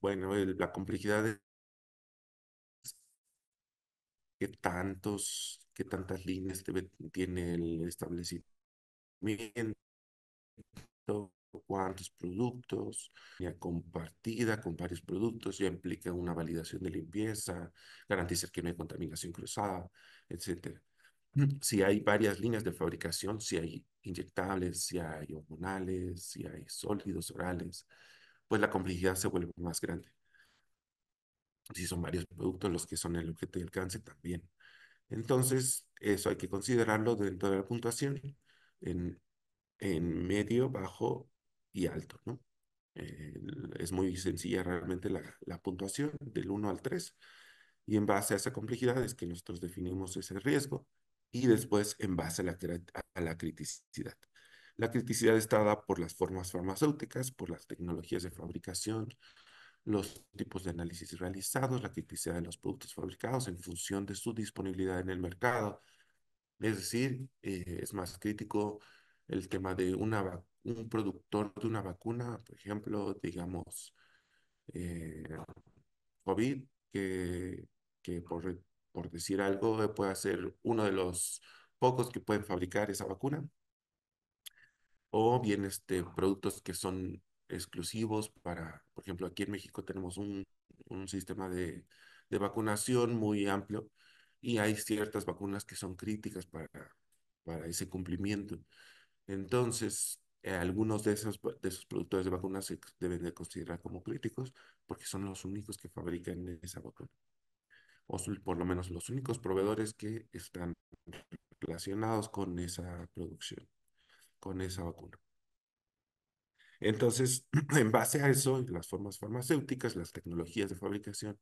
bueno, la complejidad es qué tantos, que tantas líneas tiene el establecimiento, cuántos productos, ya compartida con varios productos, ya implica una validación de limpieza, garantizar que no hay contaminación cruzada, etcétera. Mm. Si hay varias líneas de fabricación, si hay inyectables, si hay hormonales, si hay sólidos orales, pues la complejidad se vuelve más grande. Si son varios productos los que son el objeto de alcance también. Entonces, eso hay que considerarlo dentro de la puntuación en, medio, bajo y alto, ¿no? es muy sencilla realmente la, puntuación del 1 al 3 y en base a esa complejidad es que nosotros definimos ese riesgo y después en base a la criticidad. La criticidad está dada por las formas farmacéuticas, por las tecnologías de fabricación, los tipos de análisis realizados, la criticidad de los productos fabricados en función de su disponibilidad en el mercado. Es decir, eh, es más crítico el tema de un productor de una vacuna, por ejemplo, digamos, eh, COVID, que, que por, por decir algo puede ser uno de los pocos que pueden fabricar esa vacuna o bien este, productos que son exclusivos para, por ejemplo, aquí en México tenemos un, sistema de, vacunación muy amplio y hay ciertas vacunas que son críticas para, para ese cumplimiento. Entonces, eh, algunos de esos, de esos productores de vacunas se deben de considerar como críticos porque son los únicos que fabrican esa vacuna o por lo menos los únicos proveedores que están relacionados con esa producción con esa vacuna. Entonces, (clears throat) en base a eso, las formas farmacéuticas, las tecnologías de fabricación,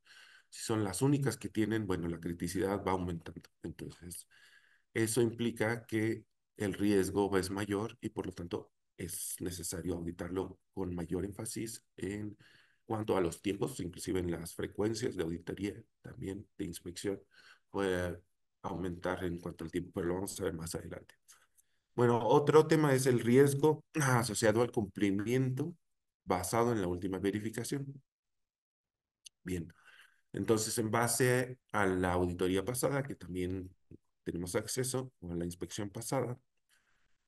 si son las únicas que tienen, bueno, la criticidad va aumentando. Entonces, eso implica que el riesgo es mayor y por lo tanto es necesario auditarlo con mayor énfasis en cuanto a los tiempos, inclusive en las frecuencias de auditoría, también de inspección, puede aumentar en cuanto al tiempo, pero lo vamos a ver más adelante. Bueno, otro tema es el riesgo (clears throat) asociado al cumplimiento basado en la última verificación. Bien, entonces en base a la auditoría pasada, que también tenemos acceso, o a la inspección pasada,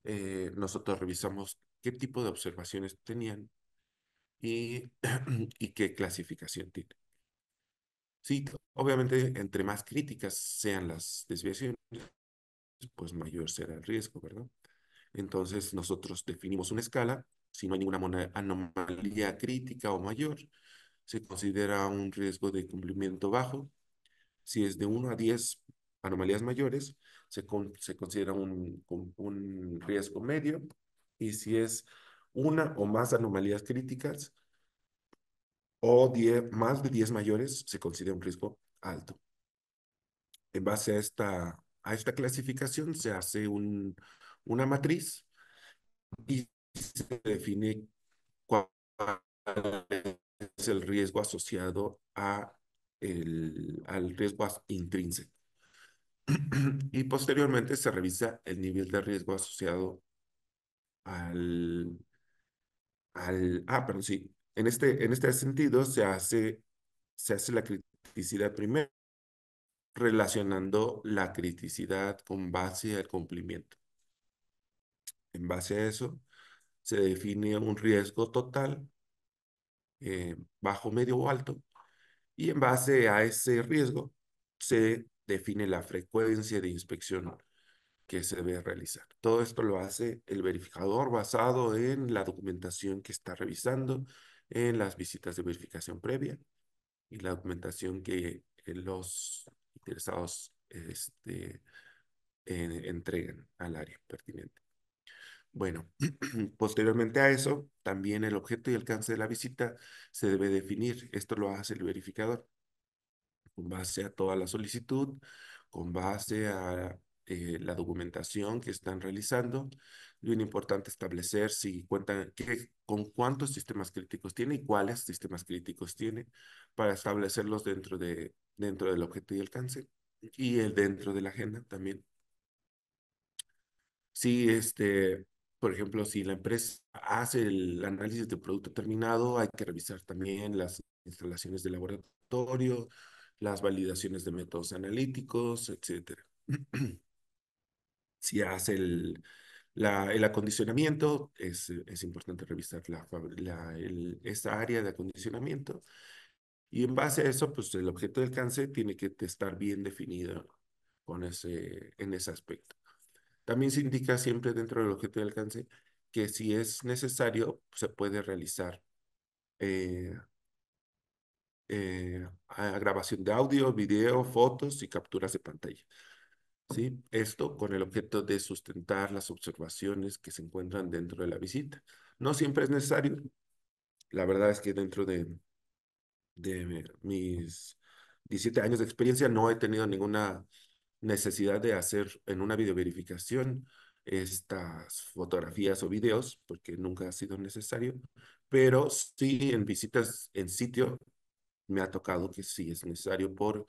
eh, nosotros revisamos qué tipo de observaciones tenían y, (clears throat) y qué clasificación tiene Sí, obviamente, entre más críticas sean las desviaciones, pues mayor será el riesgo, ¿verdad? Entonces nosotros definimos una escala, si no hay ninguna anomalía crítica o mayor, se considera un riesgo de cumplimiento bajo. Si es de 1 a 10 anomalías mayores, se, considera un, riesgo medio. Y si es una o más anomalías críticas o más de 10 mayores, se considera un riesgo alto. En base a esta, a esta clasificación se hace un, una matriz y se define cuál es el riesgo asociado a al riesgo intrínseco. (clears throat) y posteriormente se revisa el nivel de riesgo asociado al... al ah, perdón, sí. En este, en este sentido se hace, se hace la criticidad primero relacionando la criticidad con base al cumplimiento. En base a eso, se define un riesgo total, eh, bajo, medio o alto, y en base a ese riesgo se define la frecuencia de inspección que se debe realizar. Todo esto lo hace el verificador basado en la documentación que está revisando, en las visitas de verificación previa y la documentación que los interesados este, eh, entregan al área pertinente. Bueno, (clears throat) posteriormente a eso, también el objeto y alcance de la visita se debe definir. Esto lo hace el verificador con base a toda la solicitud, con base a eh, la documentación que están realizando. Bien importante establecer si cuentan con cuántos sistemas críticos tiene y cuáles sistemas críticos tiene para establecerlos dentro, de, dentro del objeto y alcance y el dentro de la agenda también. Si este, por ejemplo, si la empresa hace el análisis de producto terminado, hay que revisar también las instalaciones de laboratorio, las validaciones de métodos analíticos, etc. (clears throat) si hace el, la, el acondicionamiento, es, es, importante revisar la, esa área de acondicionamiento. Y en base a eso, pues el objeto de alcance tiene que estar bien definido con ese, en ese aspecto. También se indica siempre dentro del objeto de alcance que si es necesario se puede realizar eh, eh, grabación de audio, video, fotos y capturas de pantalla. ¿Sí? Esto con el objeto de sustentar las observaciones que se encuentran dentro de la visita. No siempre es necesario. La verdad es que dentro de, de mis 17 años de experiencia no he tenido ninguna necesidad de hacer en una videoverificación estas fotografías o videos, porque nunca ha sido necesario, pero sí en visitas en sitio me ha tocado que sí es necesario por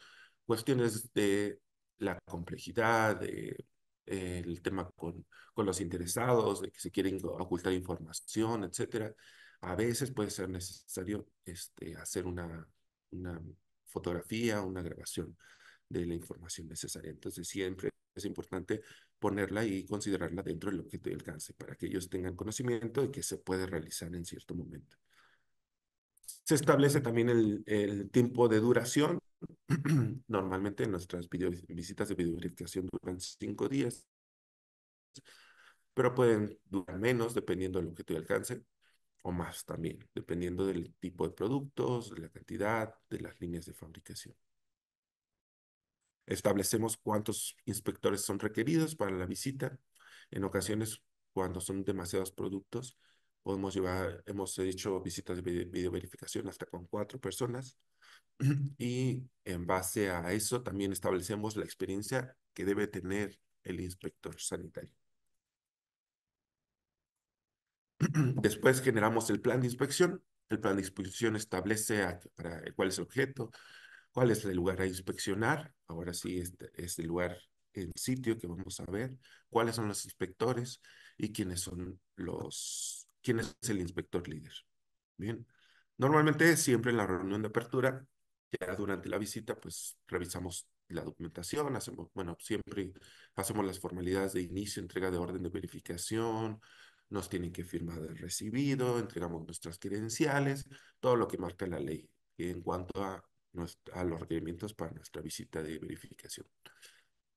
cuestiones de la complejidad, de, eh, el tema con, con los interesados, de que se quieren ocultar información, etc. A veces puede ser necesario este, hacer una, una fotografía, una grabación de la información necesaria. Entonces siempre es importante ponerla y considerarla dentro del objeto de alcance para que ellos tengan conocimiento de que se puede realizar en cierto momento. Se establece también el, tiempo de duración. (clears throat) Normalmente nuestras visitas de videoverificación duran cinco días, pero pueden durar menos dependiendo del objeto de alcance o más también, dependiendo del tipo de productos, de la cantidad, de las líneas de fabricación. Establecemos cuántos inspectores son requeridos para la visita. En ocasiones, cuando son demasiados productos, podemos llevar, hemos hecho visitas de videoverificación hasta con cuatro personas. (clears throat) Y en base a eso también establecemos la experiencia que debe tener el inspector sanitario. (clears throat) Después generamos el plan de inspección. El plan de inspección establece para, cuál es el objeto, cuál es el lugar a inspeccionar, ahora sí este es el lugar, el sitio que vamos a ver, cuáles son los inspectores y quiénes son los, quién es el inspector líder. Bien, normalmente siempre en la reunión de apertura, ya durante la visita, pues revisamos la documentación, hacemos, bueno, siempre hacemos las formalidades de inicio, entrega de orden de verificación, nos tienen que firmar el recibido, entregamos nuestras credenciales, todo lo que marca la ley en cuanto a a los requerimientos para nuestra visita de verificación,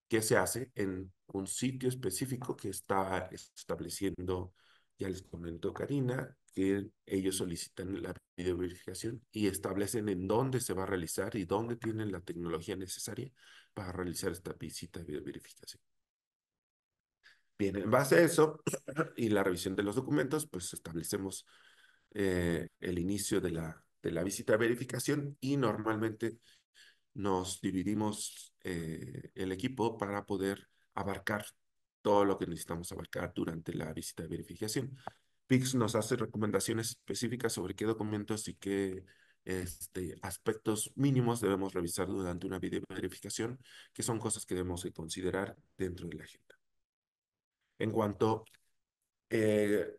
¿Qué se hace en un sitio específico que está estableciendo, ya les comentó Karina, que ellos solicitan la videoverificación y establecen en dónde se va a realizar y dónde tienen la tecnología necesaria para realizar esta visita de verificación. Bien, en base a eso (clears throat) y la revisión de los documentos, pues establecemos eh, el inicio de la la visita de verificación y normalmente nos dividimos eh, el equipo para poder abarcar todo lo que necesitamos abarcar durante la visita de verificación. PIX nos hace recomendaciones específicas sobre qué documentos y qué este, aspectos mínimos debemos revisar durante una video verificación, que son cosas que debemos considerar dentro de la agenda. En cuanto a eh,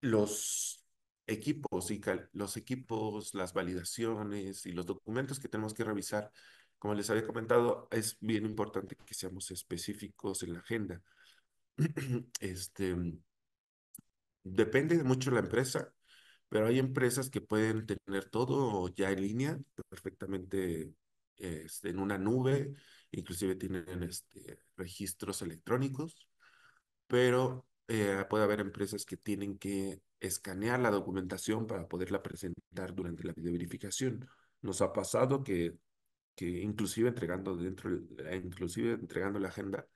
los equipos y los equipos, las validaciones y los documentos que tenemos que revisar. Como les había comentado, es bien importante que seamos específicos en la agenda. (clears throat) Este, depende mucho de la empresa, pero hay empresas que pueden tener todo ya en línea, perfectamente este, en una nube, inclusive tienen este, registros electrónicos, pero eh, puede haber empresas que tienen que escanear la documentación para poderla presentar durante la videoverificación. Nos ha pasado que, que inclusive entregando dentro, eh, inclusive entregando la agenda,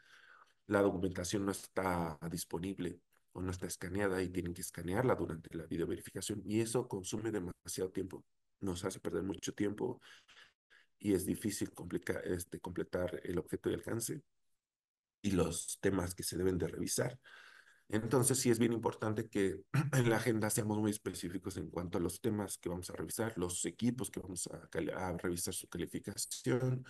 la documentación no está disponible o no está escaneada y tienen que escanearla durante la videoverificación y eso consume demasiado tiempo, nos hace perder mucho tiempo y es difícil este, completar el objeto de alcance y los temas que se deben de revisar. Entonces, sí es bien importante que (clears throat) en la agenda seamos muy específicos en cuanto a los temas que vamos a revisar, los equipos que vamos a, revisar su calificación,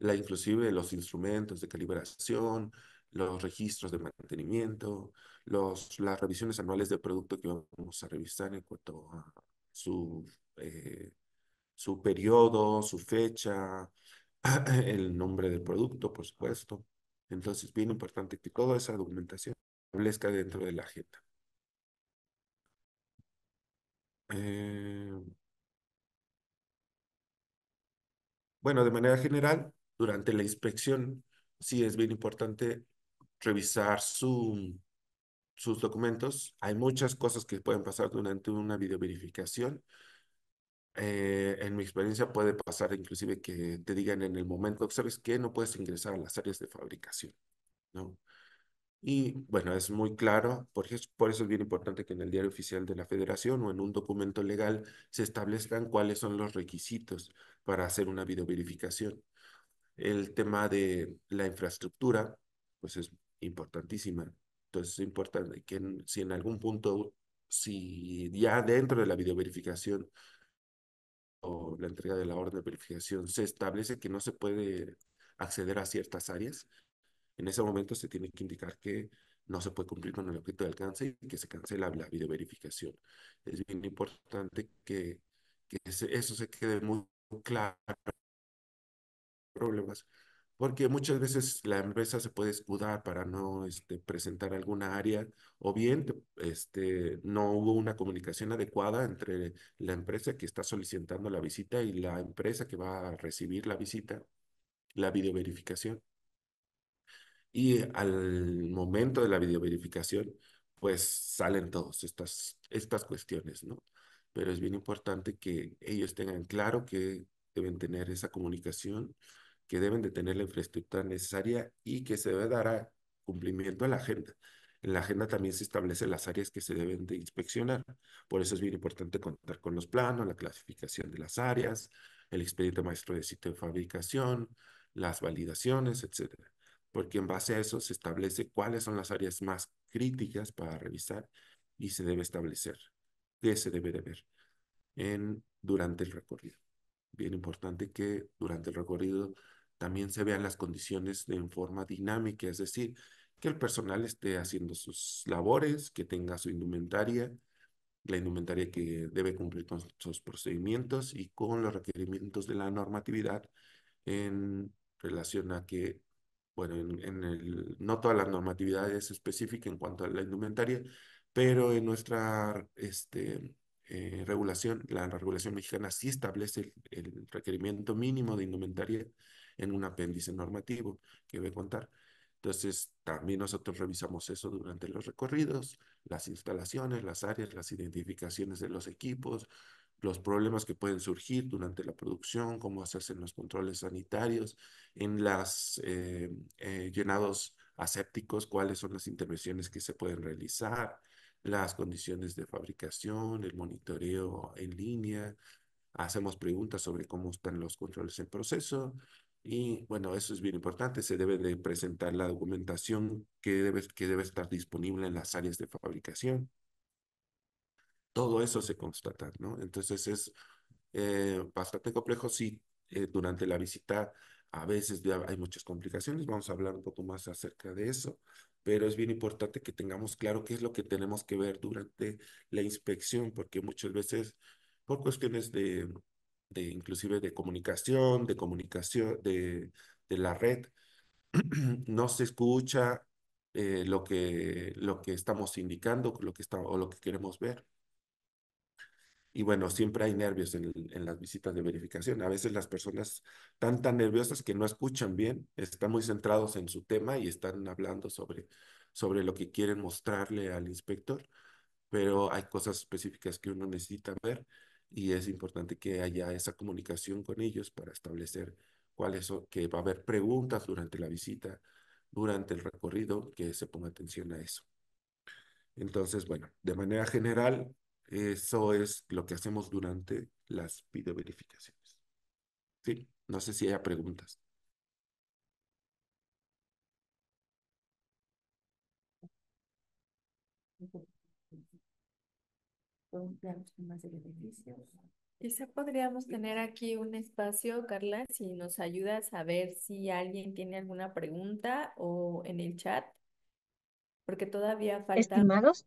la inclusive los instrumentos de calibración, los registros de mantenimiento, los, las revisiones anuales de producto que vamos a revisar en cuanto a su, eh, su periodo, su fecha, (clears throat) el nombre del producto, por supuesto. Entonces, es bien importante que toda esa documentación establezca dentro de la agenda. Em, bueno, de manera general, durante la inspección sí es bien importante revisar su, sus documentos. Hay muchas cosas que pueden pasar durante una videoverificación. Eh, en mi experiencia puede pasar inclusive que te digan en el momento, ¿sabes qué? No puedes ingresar a las áreas de fabricación, ¿no? Y bueno, es muy claro, por, por eso es bien importante que en el diario oficial de la federación o en un documento legal se establezcan cuáles son los requisitos para hacer una videoverificación. El tema de la infraestructura, pues es importantísima. Entonces es importante que si en algún punto, si ya dentro de la videoverificación o la entrega de la orden de verificación se establece que no se puede acceder a ciertas áreas, en ese momento se tiene que indicar que no se puede cumplir con el objeto de alcance y que se cancela la videoverificación. Es bien importante que, eso se quede muy claro. Problemas porque muchas veces la empresa se puede escudar para no este, presentar alguna área o bien este, no hubo una comunicación adecuada entre la empresa que está solicitando la visita y la empresa que va a recibir la visita, la videoverificación. Y al momento de la videoverificación, pues salen todas estas, estas cuestiones, ¿no? Pero es bien importante que ellos tengan claro que deben tener esa comunicación, que deben de tener la infraestructura necesaria y que se debe dar cumplimiento a la agenda. En la agenda también se establecen las áreas que se deben de inspeccionar. Por eso es bien importante contar con los planos, la clasificación de las áreas, el expediente maestro de sitio de fabricación, las validaciones, etcétera porque en base a eso se establece cuáles son las áreas más críticas para revisar y se debe establecer qué se debe de ver en, durante el recorrido. Bien importante que durante el recorrido también se vean las condiciones en forma dinámica, es decir, que el personal esté haciendo sus labores, que tenga su indumentaria, la indumentaria que debe cumplir con sus procedimientos y con los requerimientos de la normatividad en relación a que bueno, en, el, no todas las normatividades específicas en cuanto a la indumentaria, pero en nuestra este, eh, regulación, la regulación mexicana sí establece el, requerimiento mínimo de indumentaria en un apéndice normativo que debe contar. Entonces, también nosotros revisamos eso durante los recorridos, las instalaciones, las áreas, las identificaciones de los equipos, los problemas que pueden surgir durante la producción, cómo hacerse hacen los controles sanitarios, en los eh, eh, llenados asépticos, cuáles son las intervenciones que se pueden realizar, las condiciones de fabricación, el monitoreo en línea, hacemos preguntas sobre cómo están los controles en proceso y bueno, eso es bien importante, se debe de presentar la documentación que debe, que debe estar disponible en las áreas de fabricación todo eso se constata, ¿no? Entonces es eh, bastante complejo. Sí, eh, durante la visita a veces hay muchas complicaciones, vamos a hablar un poco más acerca de eso, pero es bien importante que tengamos claro qué es lo que tenemos que ver durante la inspección, porque muchas veces por cuestiones de, de inclusive de comunicación, de comunicación, de, la red, (clears throat) no se escucha eh, lo, que, lo que estamos indicando lo que está, o lo que queremos ver. Y bueno, siempre hay nervios en, las visitas de verificación. A veces las personas están tan nerviosas que no escuchan bien, están muy centrados en su tema y están hablando sobre, sobre lo que quieren mostrarle al inspector, pero hay cosas específicas que uno necesita ver y es importante que haya esa comunicación con ellos para establecer cuáles son, que va a haber preguntas durante la visita, durante el recorrido, que se ponga atención a eso. Entonces, bueno, de manera general, eso es lo que hacemos durante las videoverificaciones. Sí, no sé si haya preguntas. Quizá podríamos tener aquí un espacio, Carla, si nos ayudas a ver si alguien tiene alguna pregunta o en el chat, porque todavía falta. Estimados,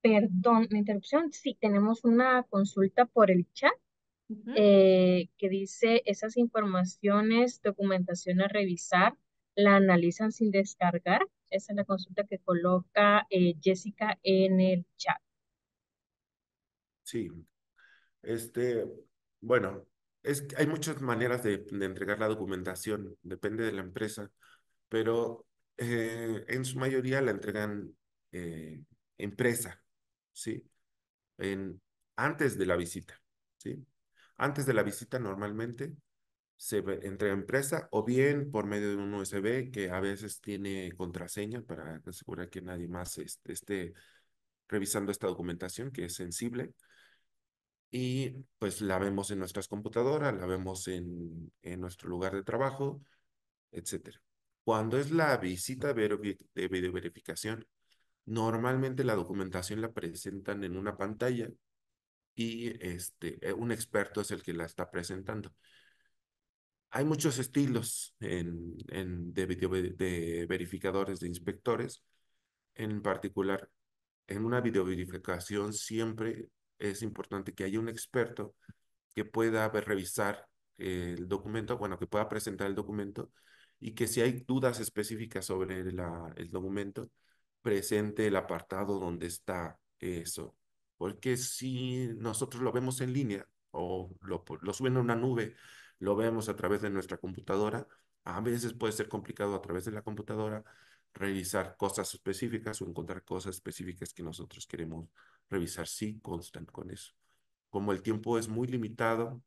Perdón, la interrupción. Sí, tenemos una consulta por el chat eh, que dice esas informaciones, documentación a revisar, la analizan sin descargar. Esa es la consulta que coloca eh, Jessica en el chat. Sí, este, bueno, es, hay muchas maneras de, entregar la documentación, depende de la empresa, pero eh, en su mayoría la entregan empresa, ¿sí? En, antes de la visita, ¿sí? Antes de la visita normalmente se ve entre empresa o bien por medio de un USB que a veces tiene contraseña para asegurar que nadie más este, esté, revisando esta documentación que es sensible y pues la vemos en nuestras computadoras, la vemos en, en nuestro lugar de trabajo, etc. Cuando es la visita de verificación, Normalmente la documentación la presentan en una pantalla y este, eh, un experto es el que la está presentando. Hay muchos estilos en, de, video, de verificadores, de inspectores. En particular, en una videoverificación siempre es importante que haya un experto que pueda revisar el documento, bueno, que pueda presentar el documento y que si hay dudas específicas sobre el documento, presente el apartado donde está eso. Porque si nosotros lo vemos en línea o lo, suben a una nube, lo vemos a través de nuestra computadora, a veces puede ser complicado a través de la computadora revisar cosas específicas o encontrar cosas específicas que nosotros queremos revisar. Sí, constan con eso. Como el tiempo es muy limitado,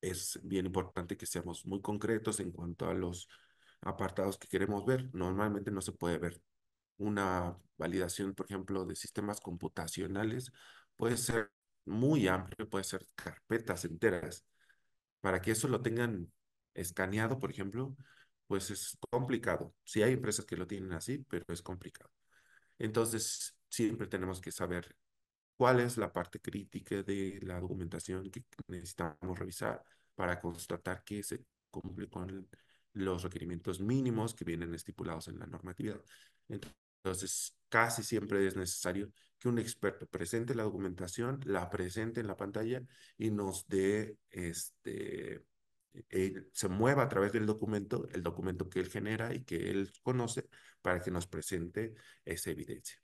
es bien importante que seamos muy concretos en cuanto a los apartados que queremos ver. Normalmente no se puede ver una validación, por ejemplo, de sistemas computacionales, puede ser muy amplio, puede ser carpetas enteras. Para que eso lo tengan escaneado, por ejemplo, pues es complicado. Sí hay empresas que lo tienen así, pero es complicado. Entonces, siempre tenemos que saber cuál es la parte crítica de la documentación que necesitamos revisar para constatar que se cumplen con los requerimientos mínimos que vienen estipulados en la normatividad. Entonces, entonces, casi siempre es necesario que un experto presente la documentación, la presente en la pantalla y nos dé, este, se mueva a través del documento, el documento que él genera y que él conoce para que nos presente esa evidencia.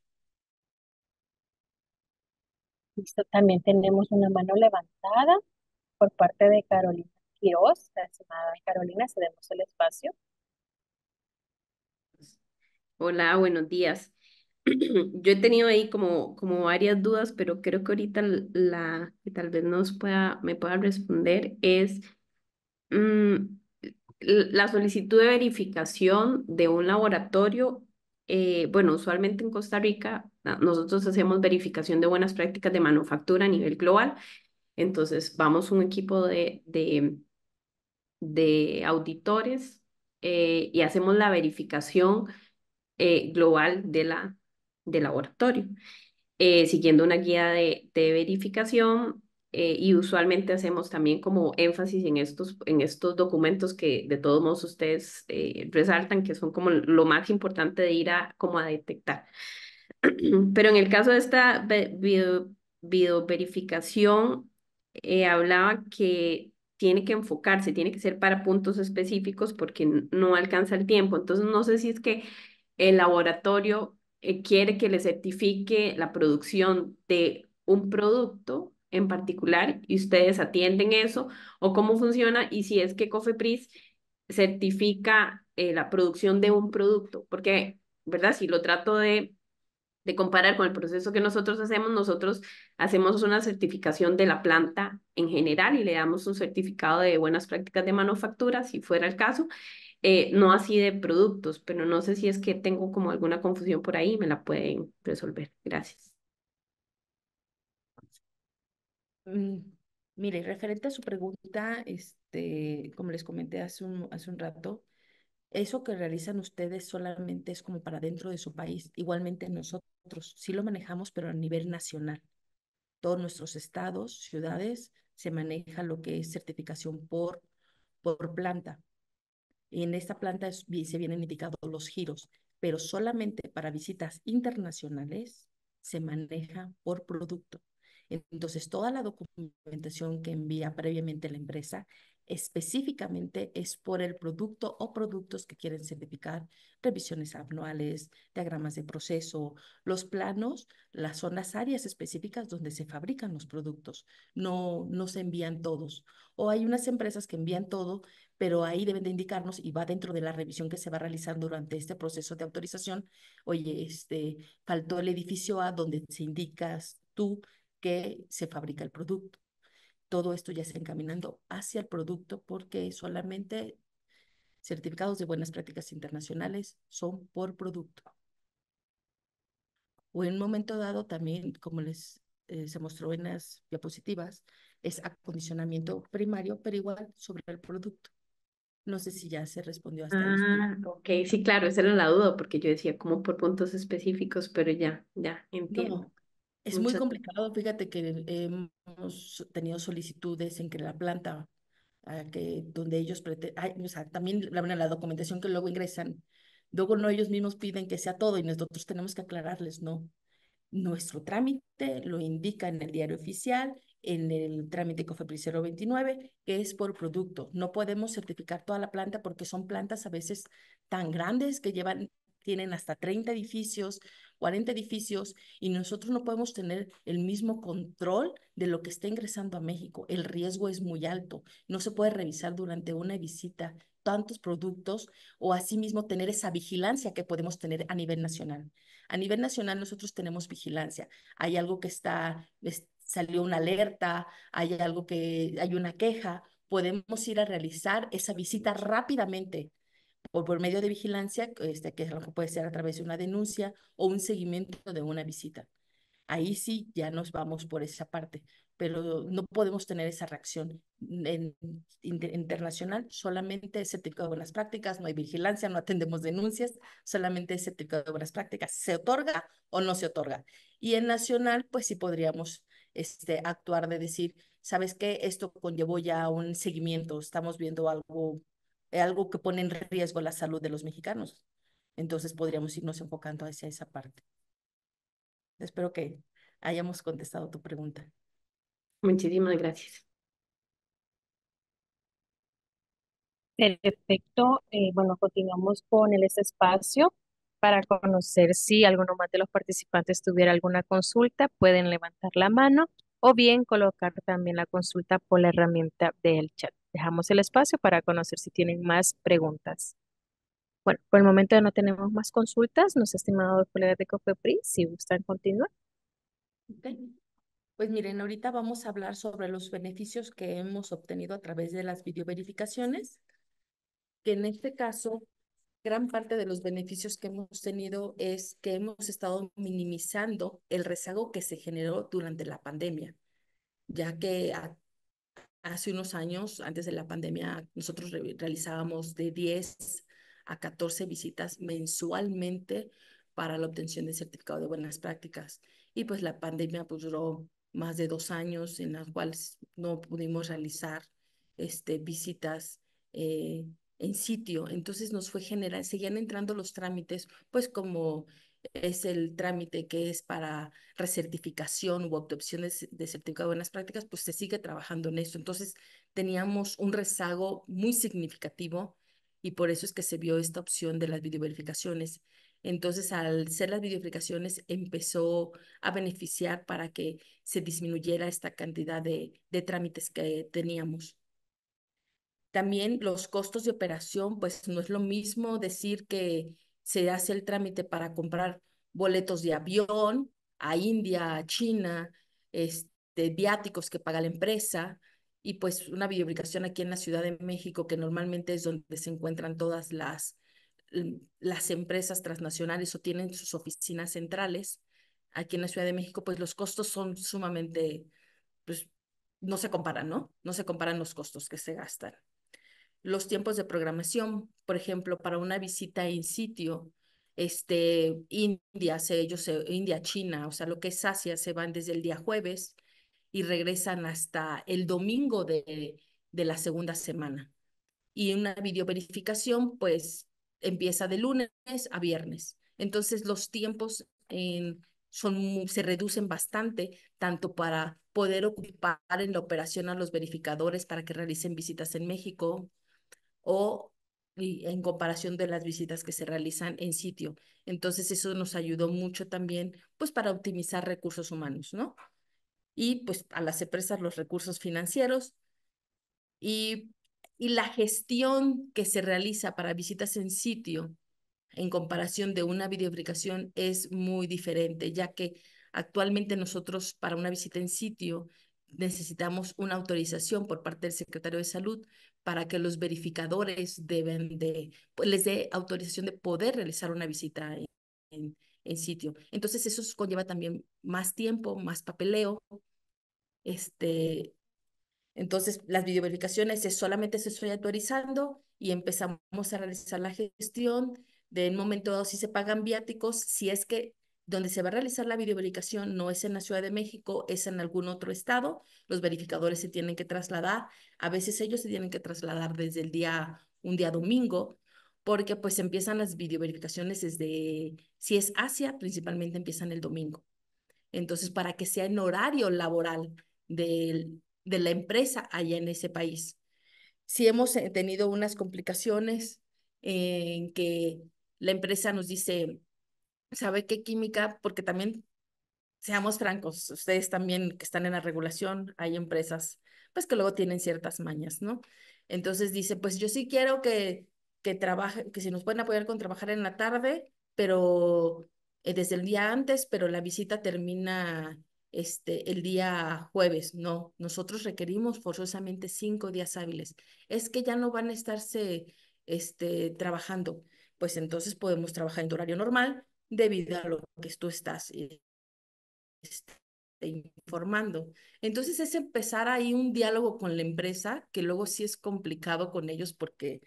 Listo, también tenemos una mano levantada por parte de Carolina Quiroz. Estimada Carolina, cedemos el espacio. Hola, buenos días. (clears throat) Yo he tenido ahí como, como varias dudas, pero creo que ahorita la que tal vez nos pueda, me pueda responder es mm, la solicitud de verificación de un laboratorio. Eh, bueno, usualmente en Costa Rica nosotros hacemos verificación de buenas prácticas de manufactura a nivel global. Entonces, vamos un equipo de, de, de auditores eh, y hacemos la verificación eh, global de la, del laboratorio, eh, siguiendo una guía de, verificación eh, y usualmente hacemos también como énfasis en estos, en estos documentos que de todos modos ustedes resaltan, que son como lo más importante de ir a, como a detectar. (clears throat) Pero en el caso de esta video, verificación, hablaba que tiene que enfocarse, tiene que ser para puntos específicos porque no alcanza el tiempo. Entonces, no sé si es que el laboratorio eh, quiere que le certifique la producción de un producto en particular y ustedes atienden eso o cómo funciona y si es que COFEPRIS certifica eh, la producción de un producto, porque, ¿verdad? Si lo trato de, de comparar con el proceso que nosotros hacemos, nosotros hacemos una certificación de la planta en general y le damos un certificado de buenas prácticas de manufactura, si fuera el caso, eh, no así de productos, pero no sé si es que tengo como alguna confusión por ahí, me la pueden resolver. Gracias. Mm, mire, referente a su pregunta, este, como les comenté hace un, hace un rato, eso que realizan ustedes solamente es como para dentro de su país. Igualmente nosotros sí lo manejamos, pero a nivel nacional. Todos nuestros estados, ciudades, se maneja lo que es certificación por, por planta en esta planta se vienen indicados los giros, pero solamente para visitas internacionales se maneja por producto. Entonces, toda la documentación que envía previamente la empresa específicamente es por el producto o productos que quieren certificar, revisiones anuales, diagramas de proceso, los planos, las zonas áreas específicas donde se fabrican los productos, no, no se envían todos. O hay unas empresas que envían todo, pero ahí deben de indicarnos y va dentro de la revisión que se va a realizar durante este proceso de autorización. Oye, este, faltó el edificio A donde se indicas tú que se fabrica el producto. Todo esto ya está encaminando hacia el producto porque solamente certificados de buenas prácticas internacionales son por producto. O en un momento dado también, como les eh, se mostró en las diapositivas, es acondicionamiento primario, pero igual sobre el producto. No sé si ya se respondió hasta Ah, ok, sí, claro, esa era la duda, porque yo decía como por puntos específicos, pero ya, ya, entiendo. es muy complicado, fíjate que hemos tenido solicitudes en que la planta, que, donde ellos pretenden, o sea, también la, la documentación que luego ingresan, luego no ellos mismos piden que sea todo y nosotros tenemos que aclararles, no. Nuestro trámite lo indica en el diario oficial, en el trámite COFEPRIS 029, que es por producto. No podemos certificar toda la planta porque son plantas a veces tan grandes que llevan tienen hasta 30 edificios, 40 edificios, y nosotros no podemos tener el mismo control de lo que está ingresando a México. El riesgo es muy alto. No se puede revisar durante una visita tantos productos o asimismo tener esa vigilancia que podemos tener a nivel nacional. A nivel nacional nosotros tenemos vigilancia. Hay algo que está, salió una alerta, hay algo que, hay una queja, podemos ir a realizar esa visita rápidamente o por medio de vigilancia, este, que puede ser a través de una denuncia o un seguimiento de una visita. Ahí sí ya nos vamos por esa parte, pero no podemos tener esa reacción en, internacional, solamente es certificado de buenas prácticas, no hay vigilancia, no atendemos denuncias, solamente es certificado de buenas prácticas, se otorga o no se otorga. Y en nacional, pues sí podríamos este, actuar de decir, ¿sabes qué? Esto conllevó ya un seguimiento, estamos viendo algo, eh, algo que pone en riesgo la salud de los mexicanos. Entonces podríamos irnos enfocando hacia esa parte. Espero que hayamos contestado tu pregunta. Muchísimas gracias. Perfecto. Eh, bueno, continuamos con el, este espacio para conocer si alguno más de los participantes tuviera alguna consulta. Pueden levantar la mano o bien colocar también la consulta por la herramienta del chat. Dejamos el espacio para conocer si tienen más preguntas. Bueno, por el momento no tenemos más consultas. Nos estimados colegas de COFEPRI, si gustan continuar. Pues miren, ahorita vamos a hablar sobre los beneficios que hemos obtenido a través de las videoverificaciones, que en este caso gran parte de los beneficios que hemos tenido es que hemos estado minimizando el rezago que se generó durante la pandemia, ya que hace unos años, antes de la pandemia, nosotros realizábamos de 10 a 14 visitas mensualmente para la obtención del certificado de buenas prácticas. Y pues la pandemia pues, duró más de dos años en las cuales no pudimos realizar este, visitas eh, en sitio, entonces nos fue general, seguían entrando los trámites, pues como es el trámite que es para recertificación o opciones de certificado de buenas prácticas, pues se sigue trabajando en eso. Entonces teníamos un rezago muy significativo y por eso es que se vio esta opción de las videoverificaciones. Entonces, al ser las videoverificaciones, empezó a beneficiar para que se disminuyera esta cantidad de trámites que teníamos. También los costos de operación, pues no es lo mismo decir que se hace el trámite para comprar boletos de avión a India, a China, este, viáticos que paga la empresa y pues una biobrigación aquí en la Ciudad de México, que normalmente es donde se encuentran todas las, las empresas transnacionales o tienen sus oficinas centrales aquí en la Ciudad de México, pues los costos son sumamente, pues no se comparan, ¿no? No se comparan los costos que se gastan los tiempos de programación, por ejemplo, para una visita en sitio, este, India, se, ellos, India, China, o sea, lo que es Asia, se van desde el día jueves y regresan hasta el domingo de, la segunda semana. Y una videoverificación, pues, empieza de lunes a viernes. Entonces, los tiempos son, se reducen bastante, tanto para poder ocupar en la operación a los verificadores para que realicen visitas en México, o en comparación de las visitas que se realizan en sitio. Entonces eso nos ayudó mucho también pues para optimizar recursos humanos, ¿no? Y pues a las empresas los recursos financieros y, y la gestión que se realiza para visitas en sitio en comparación de una videoaplicación es muy diferente, ya que actualmente nosotros para una visita en sitio necesitamos una autorización por parte del secretario de salud para que los verificadores deben de, pues, les dé autorización de poder realizar una visita en, sitio. Entonces eso conlleva también más tiempo, más papeleo. Este, entonces las videoverificaciones es solamente se estoy autorizando y empezamos a realizar la gestión. De un momento dado si se pagan viáticos, si es que donde se va a realizar la videoverificación no es en la Ciudad de México, es en algún otro estado. Los verificadores se tienen que trasladar. A veces ellos se tienen que trasladar desde el día, un día domingo, porque pues empiezan las videoverificaciones desde, si es Asia, principalmente empiezan el domingo. Entonces, para que sea en horario laboral de, de la empresa allá en ese país. Si hemos eh, tenido unas complicaciones en que la empresa nos dice, sabe qué química, porque también, seamos francos, ustedes también que están en la regulación, hay empresas pues que luego tienen ciertas mañas, ¿no? Entonces dice, pues yo sí quiero que, que trabaje, que si nos pueden apoyar con trabajar en la tarde, pero eh, desde el día antes, pero la visita termina este, el día jueves. No, nosotros requerimos forzosamente cinco días hábiles. Es que ya no van a estarse este, trabajando. Pues entonces podemos trabajar en horario normal, debido a lo que tú estás eh, este, informando. Entonces es empezar ahí un diálogo con la empresa, que luego sí es complicado con ellos porque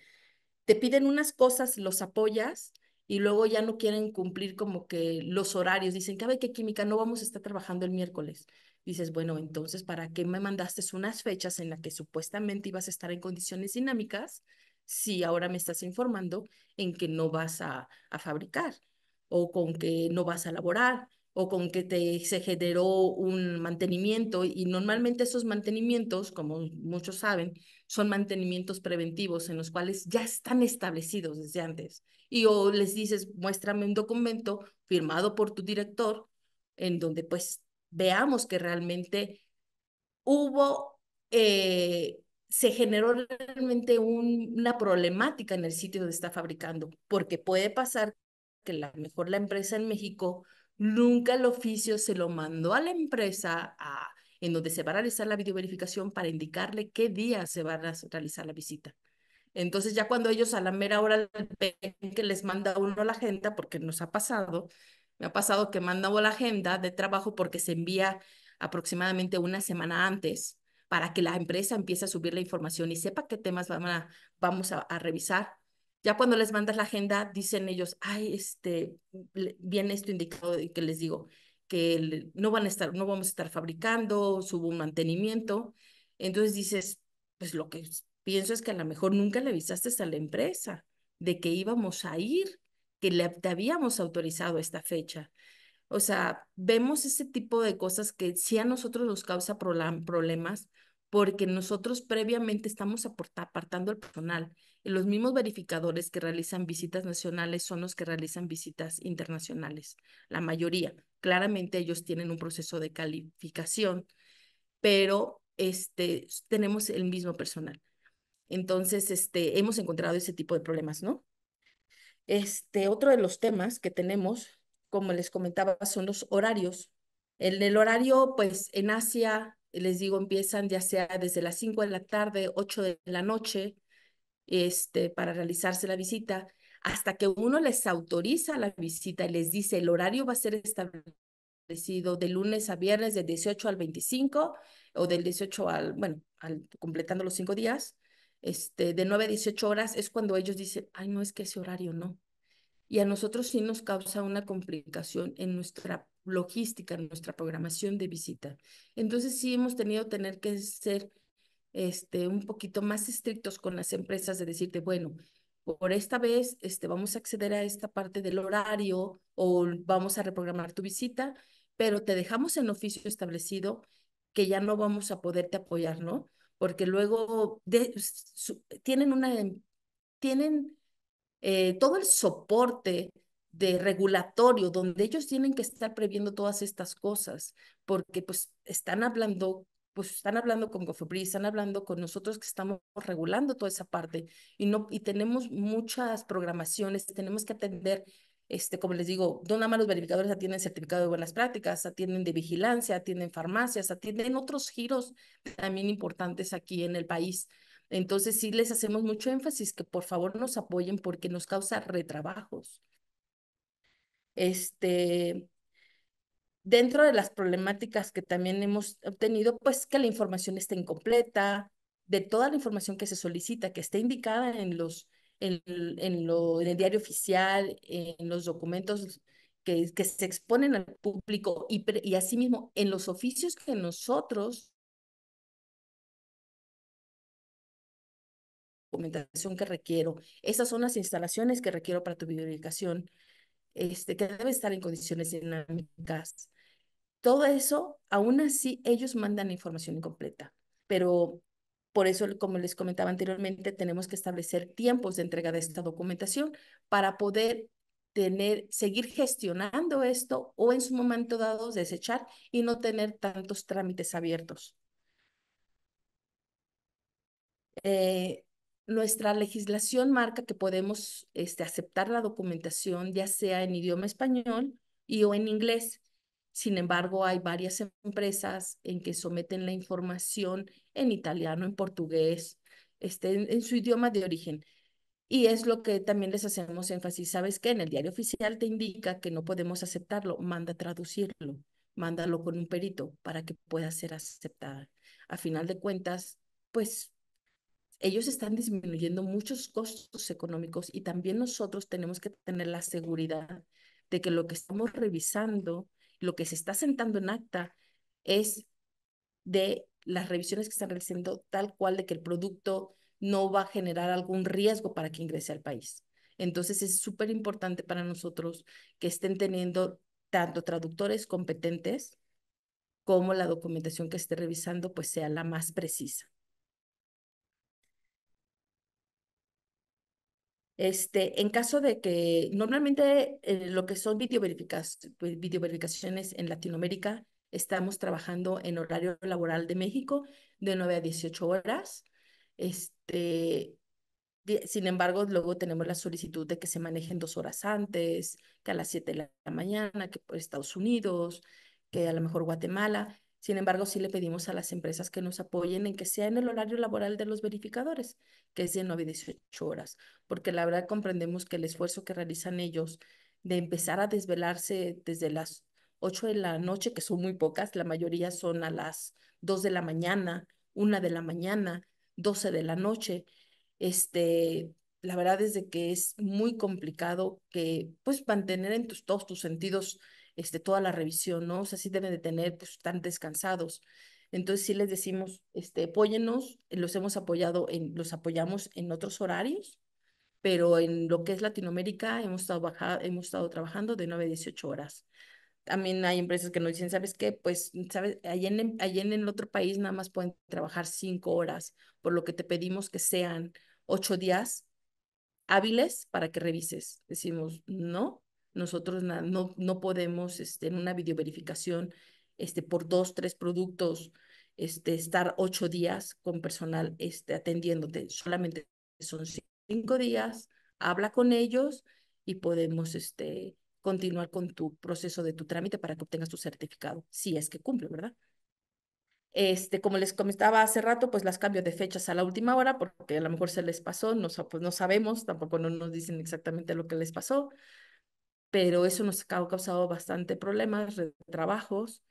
te piden unas cosas, los apoyas y luego ya no quieren cumplir como que los horarios. Dicen, que qué química? No vamos a estar trabajando el miércoles. Dices, bueno, entonces, ¿para qué me mandaste unas fechas en las que supuestamente ibas a estar en condiciones dinámicas si ahora me estás informando en que no vas a, a fabricar? o con que no vas a laborar o con que te, se generó un mantenimiento y normalmente esos mantenimientos, como muchos saben, son mantenimientos preventivos en los cuales ya están establecidos desde antes. Y o les dices, muéstrame un documento firmado por tu director en donde pues veamos que realmente hubo, eh, se generó realmente una problemática en el sitio donde está fabricando, porque puede pasar que la mejor la empresa en México nunca el oficio se lo mandó a la empresa a, en donde se va a realizar la videoverificación para indicarle qué día se va a realizar la visita. Entonces ya cuando ellos a la mera hora que les manda uno la agenda, porque nos ha pasado, me ha pasado que manda la agenda de trabajo porque se envía aproximadamente una semana antes para que la empresa empiece a subir la información y sepa qué temas vamos a revisar ya cuando les mandas la agenda, dicen ellos, ay, este, viene esto indicado y que les digo que no van a estar, no vamos a estar fabricando, subo un mantenimiento. Entonces dices, pues lo que pienso es que a lo mejor nunca le avisaste a la empresa de que íbamos a ir, que le, te habíamos autorizado esta fecha. O sea, vemos ese tipo de cosas que sí a nosotros nos causa problemas, porque nosotros previamente estamos apartando el personal. Los mismos verificadores que realizan visitas nacionales son los que realizan visitas internacionales, la mayoría. Claramente ellos tienen un proceso de calificación, pero este, tenemos el mismo personal. Entonces, este, hemos encontrado ese tipo de problemas, ¿no? Este, otro de los temas que tenemos, como les comentaba, son los horarios. En el horario, pues en Asia les digo, empiezan ya sea desde las 5 de la tarde, 8 de la noche, este, para realizarse la visita, hasta que uno les autoriza la visita y les dice el horario va a ser establecido de lunes a viernes, del 18 al 25, o del 18 al, bueno, al, completando los cinco días, este, de 9 a 18 horas, es cuando ellos dicen, ay, no, es que ese horario no. Y a nosotros sí nos causa una complicación en nuestra logística, nuestra programación de visita. Entonces sí hemos tenido tener que ser este, un poquito más estrictos con las empresas de decirte, bueno, por esta vez este, vamos a acceder a esta parte del horario o vamos a reprogramar tu visita, pero te dejamos en oficio establecido que ya no vamos a poderte apoyar, ¿no? Porque luego tienen una, tienen eh, todo el soporte de regulatorio, donde ellos tienen que estar previendo todas estas cosas, porque pues están hablando, pues están hablando con Cofepri, están hablando con nosotros que estamos regulando toda esa parte y no y tenemos muchas programaciones, tenemos que atender este, como les digo, no nada los verificadores atienden certificado de buenas prácticas, atienden de vigilancia, atienden farmacias, atienden otros giros también importantes aquí en el país. Entonces sí les hacemos mucho énfasis que por favor nos apoyen porque nos causa retrabajos este, dentro de las problemáticas que también hemos obtenido, pues que la información esté incompleta, de toda la información que se solicita, que esté indicada en los, en, el diario oficial, en los documentos que, se exponen al público y, asimismo en los oficios que nosotros documentación que requiero, esas son las instalaciones que requiero para tu bibliotecación. Este, que debe estar en condiciones dinámicas. Todo eso, aún así, ellos mandan información incompleta, pero por eso, como les comentaba anteriormente, tenemos que establecer tiempos de entrega de esta documentación para poder tener, seguir gestionando esto o en su momento dado desechar y no tener tantos trámites abiertos. Eh, nuestra legislación marca que podemos este, aceptar la documentación ya sea en idioma español y o en inglés. Sin embargo, hay varias empresas en que someten la información en italiano, en portugués, este, en, su idioma de origen. Y es lo que también les hacemos énfasis. ¿Sabes que En el diario oficial te indica que no podemos aceptarlo. Manda traducirlo. Mándalo con un perito para que pueda ser aceptada. A final de cuentas, pues ellos están disminuyendo muchos costos económicos y también nosotros tenemos que tener la seguridad de que lo que estamos revisando, lo que se está sentando en acta, es de las revisiones que están realizando tal cual de que el producto no va a generar algún riesgo para que ingrese al país. Entonces es súper importante para nosotros que estén teniendo tanto traductores competentes como la documentación que esté revisando pues sea la más precisa. Este, en caso de que normalmente eh, lo que son videoverificaciones, pues, verificaciones en Latinoamérica, estamos trabajando en horario laboral de México de 9 a 18 horas. Este, sin embargo, luego tenemos la solicitud de que se manejen dos horas antes, que a las 7 de la mañana, que por Estados Unidos, que a lo mejor Guatemala. Sin embargo, sí le pedimos a las empresas que nos apoyen en que sea en el horario laboral de los verificadores, que es de 9 a 18 horas, porque la verdad comprendemos que el esfuerzo que realizan ellos de empezar a desvelarse desde las 8 de la noche, que son muy pocas, la mayoría son a las 2 de la mañana, 1 de la mañana, 12 de la noche, este, la verdad es que es muy complicado que pues mantener en todos tus sentidos este, toda la revisión, ¿no? O sea, sí deben de tener, pues están descansados. Entonces sí les decimos, este, apóyennos, los hemos apoyado, en, los apoyamos en otros horarios, pero en lo que es Latinoamérica hemos estado, hemos estado trabajando de 9 a 18 horas. También hay empresas que nos dicen, ¿sabes qué? Pues, ¿sabes? Allí en, el otro país nada más pueden trabajar 5 horas, por lo que te pedimos que sean 8 días hábiles para que revises. Decimos, no, nosotros no, no podemos este, en una videoverificación este, por dos, tres productos este, estar ocho días con personal este, atendiéndote. Solamente son cinco días, habla con ellos y podemos este, continuar con tu proceso de tu trámite para que obtengas tu certificado, si es que cumple, ¿verdad? Este, como les comentaba hace rato, pues las cambio de fechas a la última hora porque a lo mejor se les pasó, no, pues, no sabemos, tampoco no nos dicen exactamente lo que les pasó pero eso nos ha causado bastante problemas, trabajos,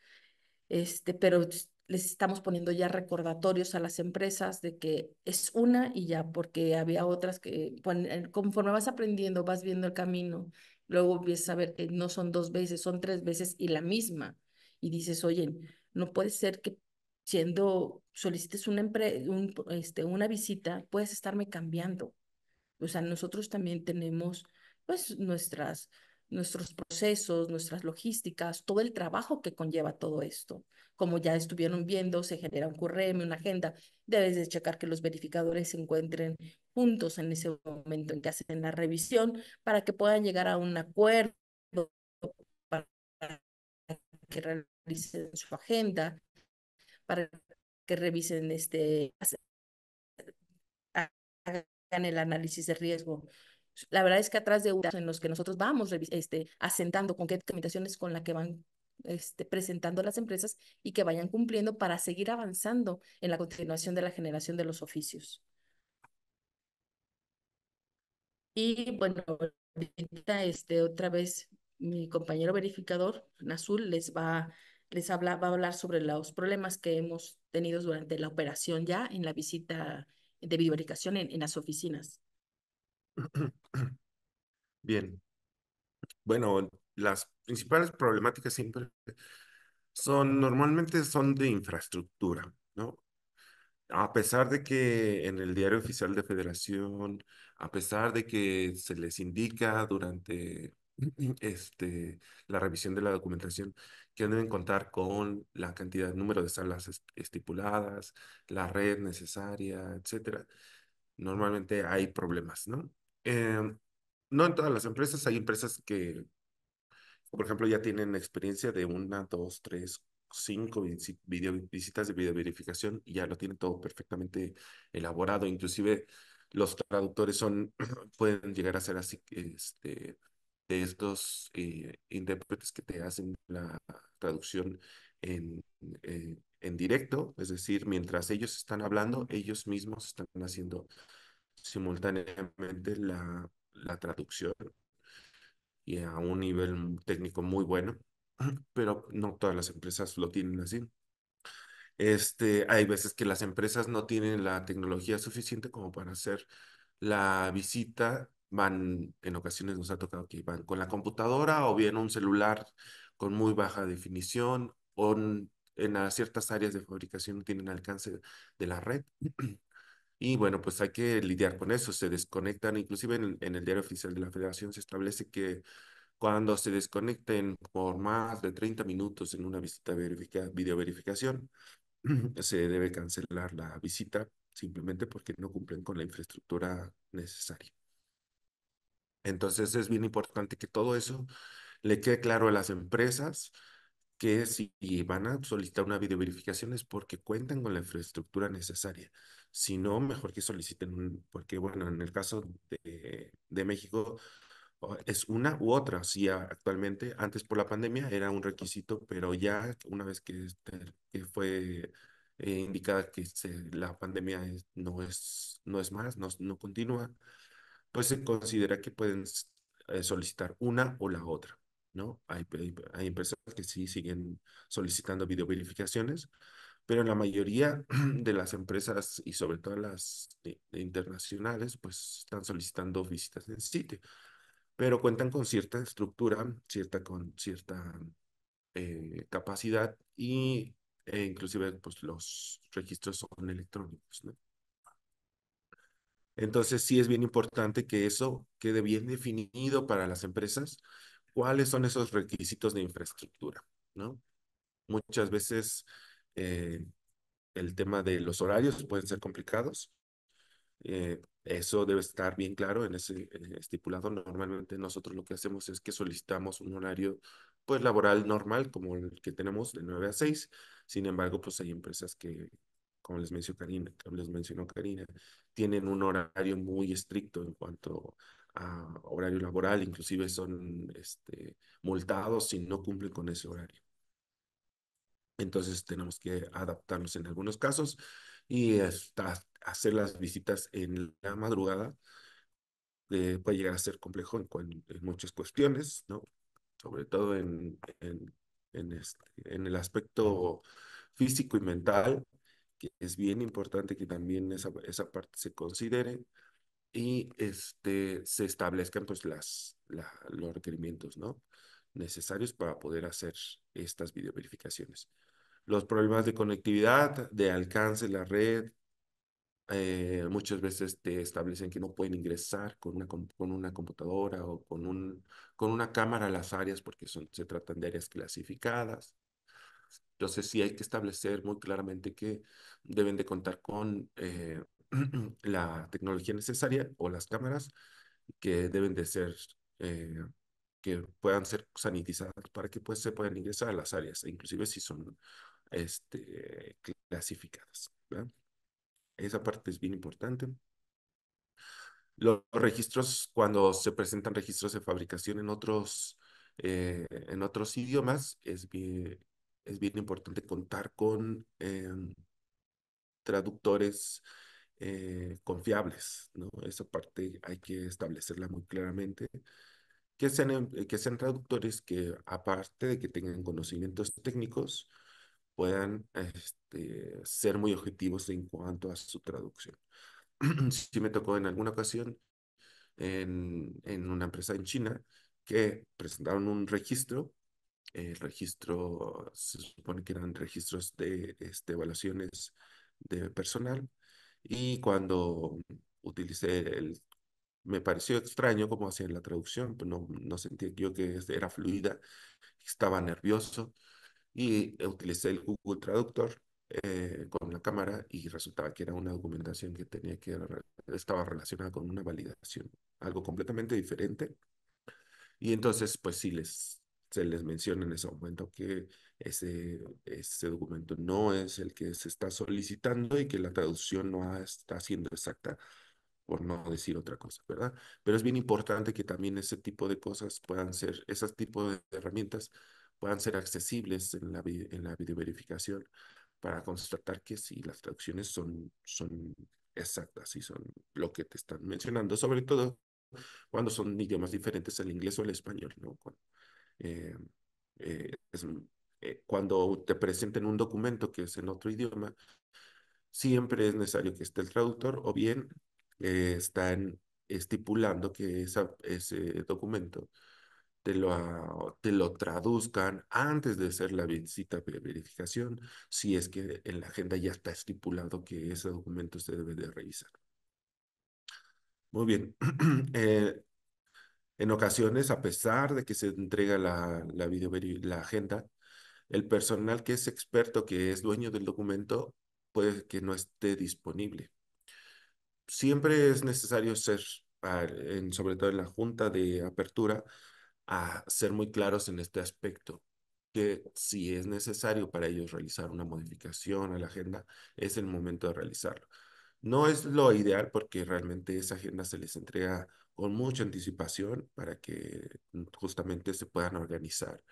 este, pero les estamos poniendo ya recordatorios a las empresas de que es una y ya, porque había otras que eh, conforme vas aprendiendo, vas viendo el camino, luego empiezas a ver que no son dos veces, son tres veces y la misma. Y dices, oye, no puede ser que siendo, solicites una, este, una visita, puedes estarme cambiando. O sea, nosotros también tenemos pues nuestras nuestros procesos, nuestras logísticas, todo el trabajo que conlleva todo esto. Como ya estuvieron viendo, se genera un QRm, una agenda. Debes de checar que los verificadores se encuentren juntos en ese momento en que hacen la revisión para que puedan llegar a un acuerdo para que realicen su agenda, para que revisen este hagan el análisis de riesgo la verdad es que atrás de en los que nosotros vamos este, asentando con qué documentaciones con la que van este, presentando las empresas y que vayan cumpliendo para seguir avanzando en la continuación de la generación de los oficios. Y bueno, este, otra vez mi compañero verificador, Nazul, les va, les va a hablar sobre los problemas que hemos tenido durante la operación ya en la visita de bivaricación en las oficinas. (clears throat) Bien. Bueno, las principales problemáticas siempre son, normalmente son de infraestructura, ¿no? A pesar de que en el diario oficial de federación, a pesar de que se les indica durante (clears throat) este, la revisión de la documentación que deben contar con la cantidad, número de salas estipuladas, la red necesaria, etcétera, normalmente hay problemas, ¿no? Eh, no en todas las empresas, hay empresas que, por ejemplo, ya tienen experiencia de una, dos, tres, cinco video, visitas de videoverificación y ya lo tienen todo perfectamente elaborado. Inclusive los traductores son, (clears throat) pueden llegar a ser así, este, de estos eh, intérpretes que te hacen la traducción eh, en directo, es decir, mientras ellos están hablando, ellos mismos están haciendo simultáneamente la, la traducción y a un nivel técnico muy bueno, (clears throat) pero no todas las empresas lo tienen así. Este, hay veces que las empresas no tienen la tecnología suficiente como para hacer la visita, van, en ocasiones nos ha tocado que van con la computadora o bien un celular con muy baja definición o en, ciertas áreas de fabricación tienen alcance de la red. (clears throat) Y bueno, pues hay que lidiar con eso, se desconectan, inclusive en, el diario oficial de la federación se establece que cuando se desconecten por más de 30 minutos en una visita de videoverificación, (clears throat) se debe cancelar la visita simplemente porque no cumplen con la infraestructura necesaria. Entonces es bien importante que todo eso le quede claro a las empresas que si van a solicitar una videoverificación es porque cuentan con la infraestructura necesaria. Si no, mejor que soliciten, porque bueno, en el caso de, de México oh, es una u otra. si actualmente, antes por la pandemia era un requisito, pero ya una vez que, fue eh, indicada que la pandemia no, es, no es más, no, continúa, pues se considera que pueden eh, solicitar una o la otra. ¿no? Hay, hay, hay, empresas que sí siguen solicitando videoverificaciones, pero la mayoría (clears throat) de las empresas y sobre todo las internacionales, pues están solicitando visitas en sitio, pero cuentan con cierta estructura, cierta, con cierta eh, capacidad y e inclusive pues, los registros son electrónicos. Entonces sí es bien importante que eso quede bien definido para las empresas, cuáles son esos requisitos de infraestructura, ¿no? Muchas veces eh, el tema de los horarios pueden ser complicados. Eh, eso debe estar bien claro en ese estipulado. Normalmente nosotros lo que hacemos es que solicitamos un horario pues laboral normal como el que tenemos de 9 a 6. Sin embargo, pues hay empresas que, como les mencionó Karina, como les mencionó Karina tienen un horario muy estricto en cuanto a horario laboral, inclusive son este, multados si no cumplen con ese horario. Entonces tenemos que adaptarnos en algunos casos y hasta hacer las visitas en la madrugada eh, puede llegar a ser complejo en, muchas cuestiones, ¿no? Sobre todo en, en, en, este, en el aspecto físico y mental, que es bien importante que también esa, esa parte se considere y este, se establezcan pues las, los requerimientos, ¿no? necesarios para poder hacer estas videoverificaciones. Los problemas de conectividad, de alcance, la red, eh, muchas veces te establecen que no pueden ingresar con una, con una computadora o con, un, con una cámara a las áreas porque son, se tratan de áreas clasificadas. Entonces sí hay que establecer muy claramente que deben de contar con eh, (clears throat) la tecnología necesaria o las cámaras que deben de ser eh, puedan ser sanitizadas para que pues, se puedan ingresar a las áreas, inclusive si son este, clasificadas. Esa parte es bien importante. Los registros, cuando se presentan registros de fabricación en otros, eh, en otros idiomas, es bien, es bien importante contar con em, traductores eh, confiables, ¿no? Esa parte hay que establecerla muy claramente que sean, em, eh, que sean traductores que, aparte de que tengan conocimientos técnicos, puedan este, ser muy objetivos en cuanto a su traducción. (clears throat) sí me tocó en alguna ocasión en, en, una empresa en China que presentaron un registro. El registro se supone que eran registros de este, evaluaciones de personal y cuando utilicé el me pareció extraño cómo hacían la traducción, pues no, no sentí yo que era fluida, estaba nervioso y eh, utilicé el Google Traductor eh, con la cámara y resultaba que era una documentación que tenía que estaba relacionada con una validación, algo completamente diferente. Y entonces, pues sí les se les menciona en ese momento que ese, ese documento no es el que se está solicitando y que la traducción no está siendo exacta por no decir otra cosa, ¿verdad? Pero es bien importante que también ese tipo de cosas puedan ser, ese tipo de herramientas puedan ser accesibles en la, en la videoverificación para constatar que si las traducciones son, son exactas y son lo que te están mencionando, sobre todo cuando son idiomas diferentes al inglés o al español, ¿no? Eh, eh, eh, cuando te presenten un documento que es en otro idioma, siempre es necesario que esté el traductor o bien eh, están estipulando que ese documento te lo, te lo traduzcan antes de hacer la visita de verificación, si es que en la agenda ya está estipulado que ese documento se debe de revisar. Muy bien. (clears throat) Eh, en ocasiones, a pesar de que se entrega la, la, la agenda, el personal que es experto, que es dueño del documento, puede que no esté disponible siempre es necesario ser, ah, en, sobre todo en la junta de apertura, a ser muy claros en este aspecto, que si es necesario para ellos realizar una modificación a la agenda, es el momento de realizarlo. No es lo ideal porque realmente esa agenda se les entrega con mucha anticipación para que mm, justamente se puedan organizar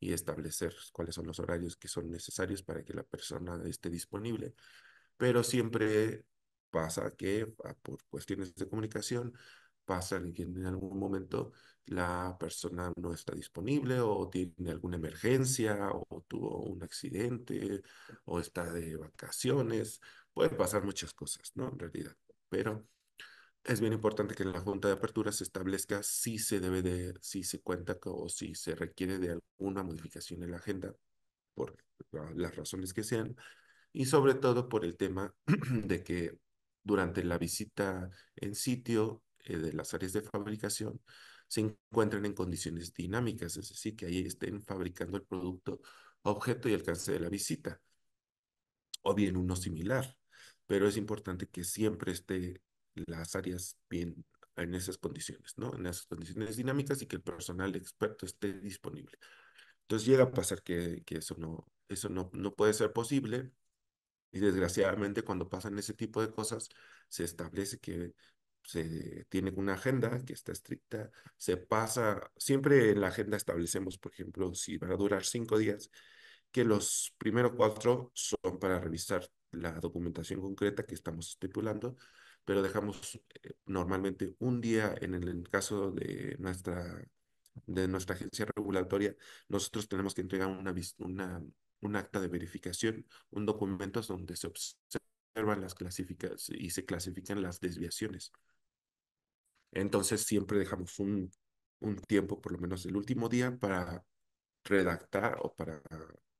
y establecer cuáles son los horarios que son necesarios para que la persona esté disponible. Pero siempre pasa que ah, por cuestiones de comunicación, pasa que en algún momento la persona no está disponible o tiene alguna emergencia o tuvo un accidente o está de vacaciones. Pueden pasar muchas cosas, ¿no? En realidad. Pero es bien importante que en la junta de apertura se establezca si se debe de, si se cuenta o si se requiere de alguna modificación en la agenda por ah, las razones que sean y sobre todo por el tema (clears throat) de que durante la visita en sitio eh, de las áreas de fabricación se encuentren en condiciones dinámicas, es decir, que ahí estén fabricando el producto objeto y alcance de la visita, o bien uno similar, pero es importante que siempre esté las áreas bien en esas condiciones, ¿no? En esas condiciones dinámicas y que el personal experto esté disponible. Entonces llega a pasar que, que eso, no, eso no, no puede ser posible y desgraciadamente cuando pasan ese tipo de cosas, se establece que se tiene una agenda que está estricta, se pasa, siempre en la agenda establecemos, por ejemplo, si van a durar cinco días, que los primeros cuatro son para revisar la documentación concreta que estamos estipulando, pero dejamos eh, normalmente un día en el, en caso de nuestra, de nuestra agencia regulatoria, nosotros tenemos que entregar una, una un acta de verificación, un documento donde se observan las clasificas y se clasifican las desviaciones. Entonces siempre dejamos un, tiempo, por lo menos el último día, para redactar o para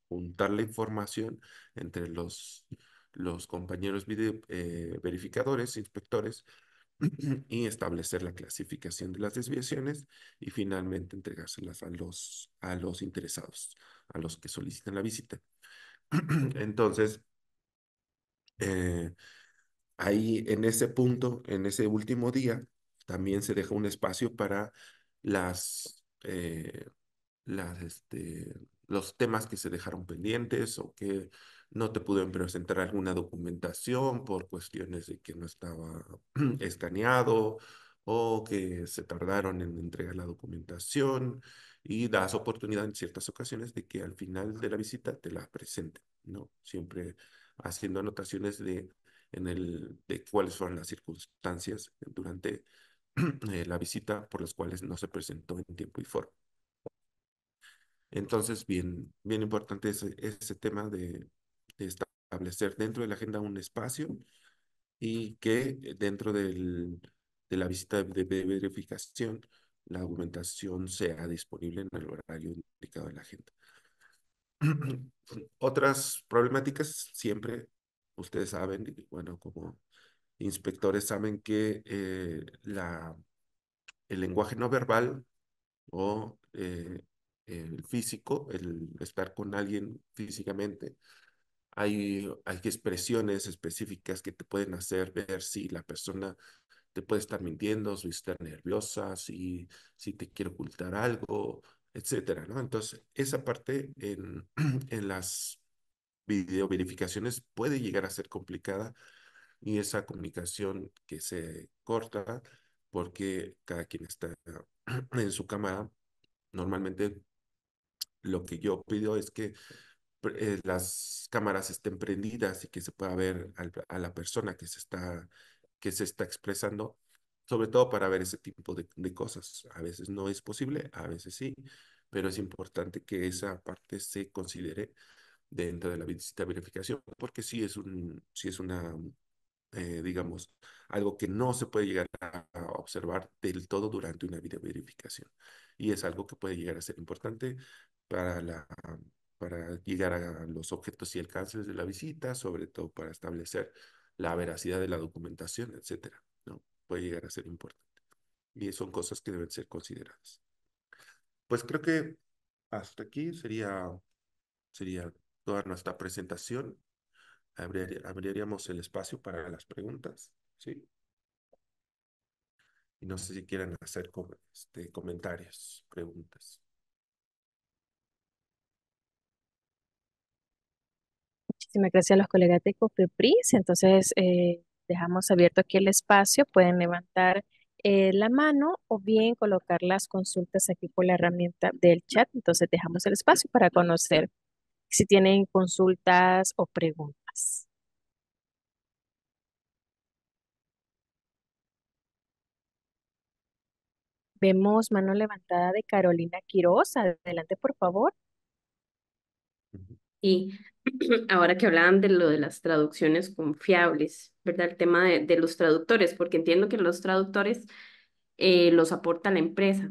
juntar la información entre los, los compañeros eh, verificadores, inspectores, (clears throat) y establecer la clasificación de las desviaciones y finalmente entregárselas a los, a los interesados, a los que solicitan la visita. (clears throat) Entonces, eh, ahí en ese punto, en ese último día, también se deja un espacio para las, eh, las este, los temas que se dejaron pendientes o que no te pudieron presentar alguna documentación por cuestiones de que no estaba (clears throat) escaneado o que se tardaron en entregar la documentación y das oportunidad en ciertas ocasiones de que al final de la visita te la presenten, ¿no? Siempre haciendo anotaciones de, en el, de cuáles fueron las circunstancias durante (clears throat) eh, la visita por las cuales no se presentó en tiempo y forma. Entonces, bien, bien importante es ese tema de establecer dentro de la agenda un espacio y que eh, dentro del, de la visita de verificación la documentación sea disponible en el horario indicado en la agenda. (clears throat) Otras problemáticas, siempre ustedes saben, bueno, como inspectores saben que eh, el lenguaje no verbal o eh, el físico, el estar con alguien físicamente, hay, expresiones específicas que te pueden hacer ver si la persona te puede estar mintiendo, si está nerviosa, si, si te quiere ocultar algo, etcétera, ¿no? Entonces, esa parte en, (clears throat) en las videoverificaciones puede llegar a ser complicada y esa comunicación que se corta porque cada quien está (clears throat) en su cámara. Normalmente lo que yo pido es que eh, las cámaras estén prendidas y que se pueda ver a la persona que se está, que se está expresando, sobre todo para ver ese tipo de, cosas. A veces no es posible, a veces sí, pero es importante que esa parte se considere dentro de la visita de verificación, porque sí es, un, es una, eh, digamos, algo que no se puede llegar a, observar del todo durante una verificación. Y es algo que puede llegar a ser importante para la para llegar a los objetos y alcances de la visita, sobre todo para establecer la veracidad de la documentación, etcétera, ¿no? Puede llegar a ser importante. Y son cosas que deben ser consideradas. Pues creo que hasta aquí sería, sería toda nuestra presentación. Abrir, abriríamos el espacio para las preguntas, ¿sí? Y no sé si quieren hacer este, comentarios, preguntas. si me los los colegas de Copepris, entonces eh, dejamos abierto aquí el espacio, pueden levantar eh, la mano o bien colocar las consultas aquí por la herramienta del chat, entonces dejamos el espacio para conocer si tienen consultas o preguntas. Vemos mano levantada de Carolina Quiroz. Adelante, por favor. Y (clears throat) ahora que hablaban de lo de las traducciones confiables, ¿verdad? El tema de, los traductores, porque entiendo que los traductores eh, los aporta la empresa,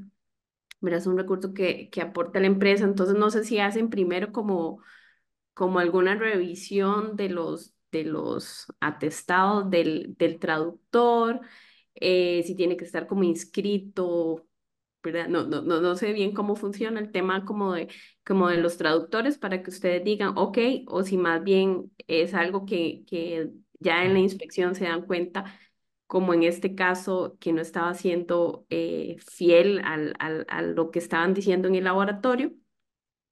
¿verdad? Es un recurso que, que aporta la empresa, entonces no sé si hacen primero como, como alguna revisión de los, de los atestados del, del traductor, eh, si tiene que estar como inscrito no, no, no, sé bien cómo funciona el tema como de, como los traductores para que ustedes digan, ok, o si más bien es algo que, que ya en la inspección se dan cuenta, como en este caso, que no estaba siendo eh, fiel al, a lo que estaban diciendo en el laboratorio, o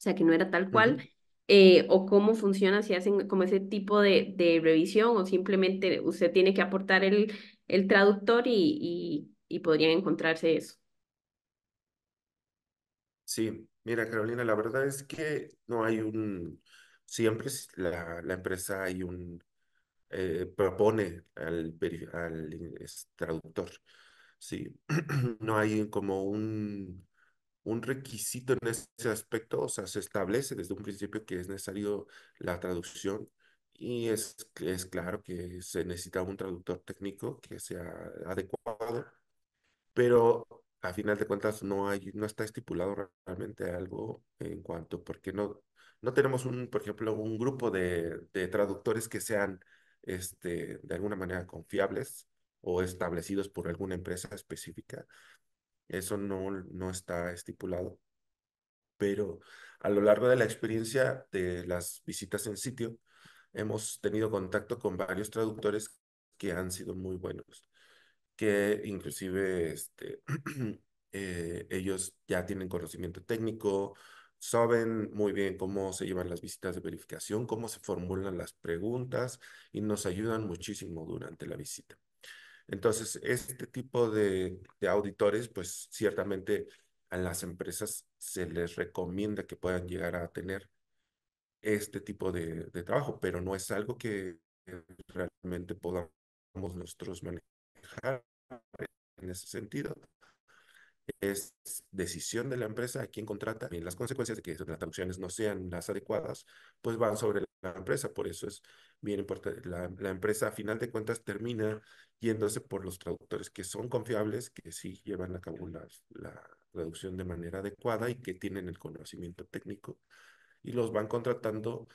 sea, que no era tal cual. Eh, o cómo funciona, si hacen como ese tipo de, revisión o simplemente usted tiene que aportar el, el traductor y, y, y podrían encontrarse eso. Sí, mira, Carolina, la verdad es que no hay un, siempre la, empresa hay un, eh, propone al, al traductor, sí, (clears throat) no hay como un, requisito en ese aspecto, o sea, se establece desde un principio que es necesario la traducción y es, es claro que se necesita un traductor técnico que sea adecuado, pero a final de cuentas no hay, no está estipulado realmente algo en cuanto, porque no, no tenemos un, por ejemplo, un grupo de, de traductores que sean este, de alguna manera confiables o establecidos por alguna empresa específica. Eso no, no está estipulado. Pero a lo largo de la experiencia de las visitas en sitio, hemos tenido contacto con varios traductores que han sido muy buenos que inclusive este, (clears throat) eh, ellos ya tienen conocimiento técnico, saben muy bien cómo se llevan las visitas de verificación, cómo se formulan las preguntas y nos ayudan muchísimo durante la visita. Entonces, este tipo de, auditores, pues ciertamente a las empresas se les recomienda que puedan llegar a tener este tipo de, de trabajo, pero no es algo que realmente podamos nosotros manejar en ese sentido. Es decisión de la empresa a quién contrata y las consecuencias de que las traducciones no sean las adecuadas, pues van sobre la empresa. Por eso es bien importante. La, empresa, a final de cuentas, termina yéndose por los traductores que son confiables, que sí llevan a cabo la, traducción de manera adecuada y que tienen el conocimiento técnico y los van contratando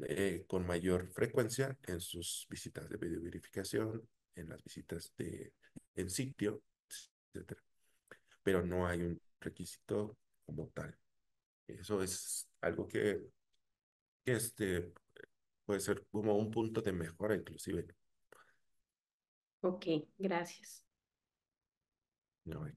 eh, con mayor frecuencia en sus visitas de videoverificación, en las visitas de, en sitio, etc. Pero no hay un requisito como tal. Eso es algo que, este, puede ser como un punto de mejora inclusive. Ok, gracias. No, hay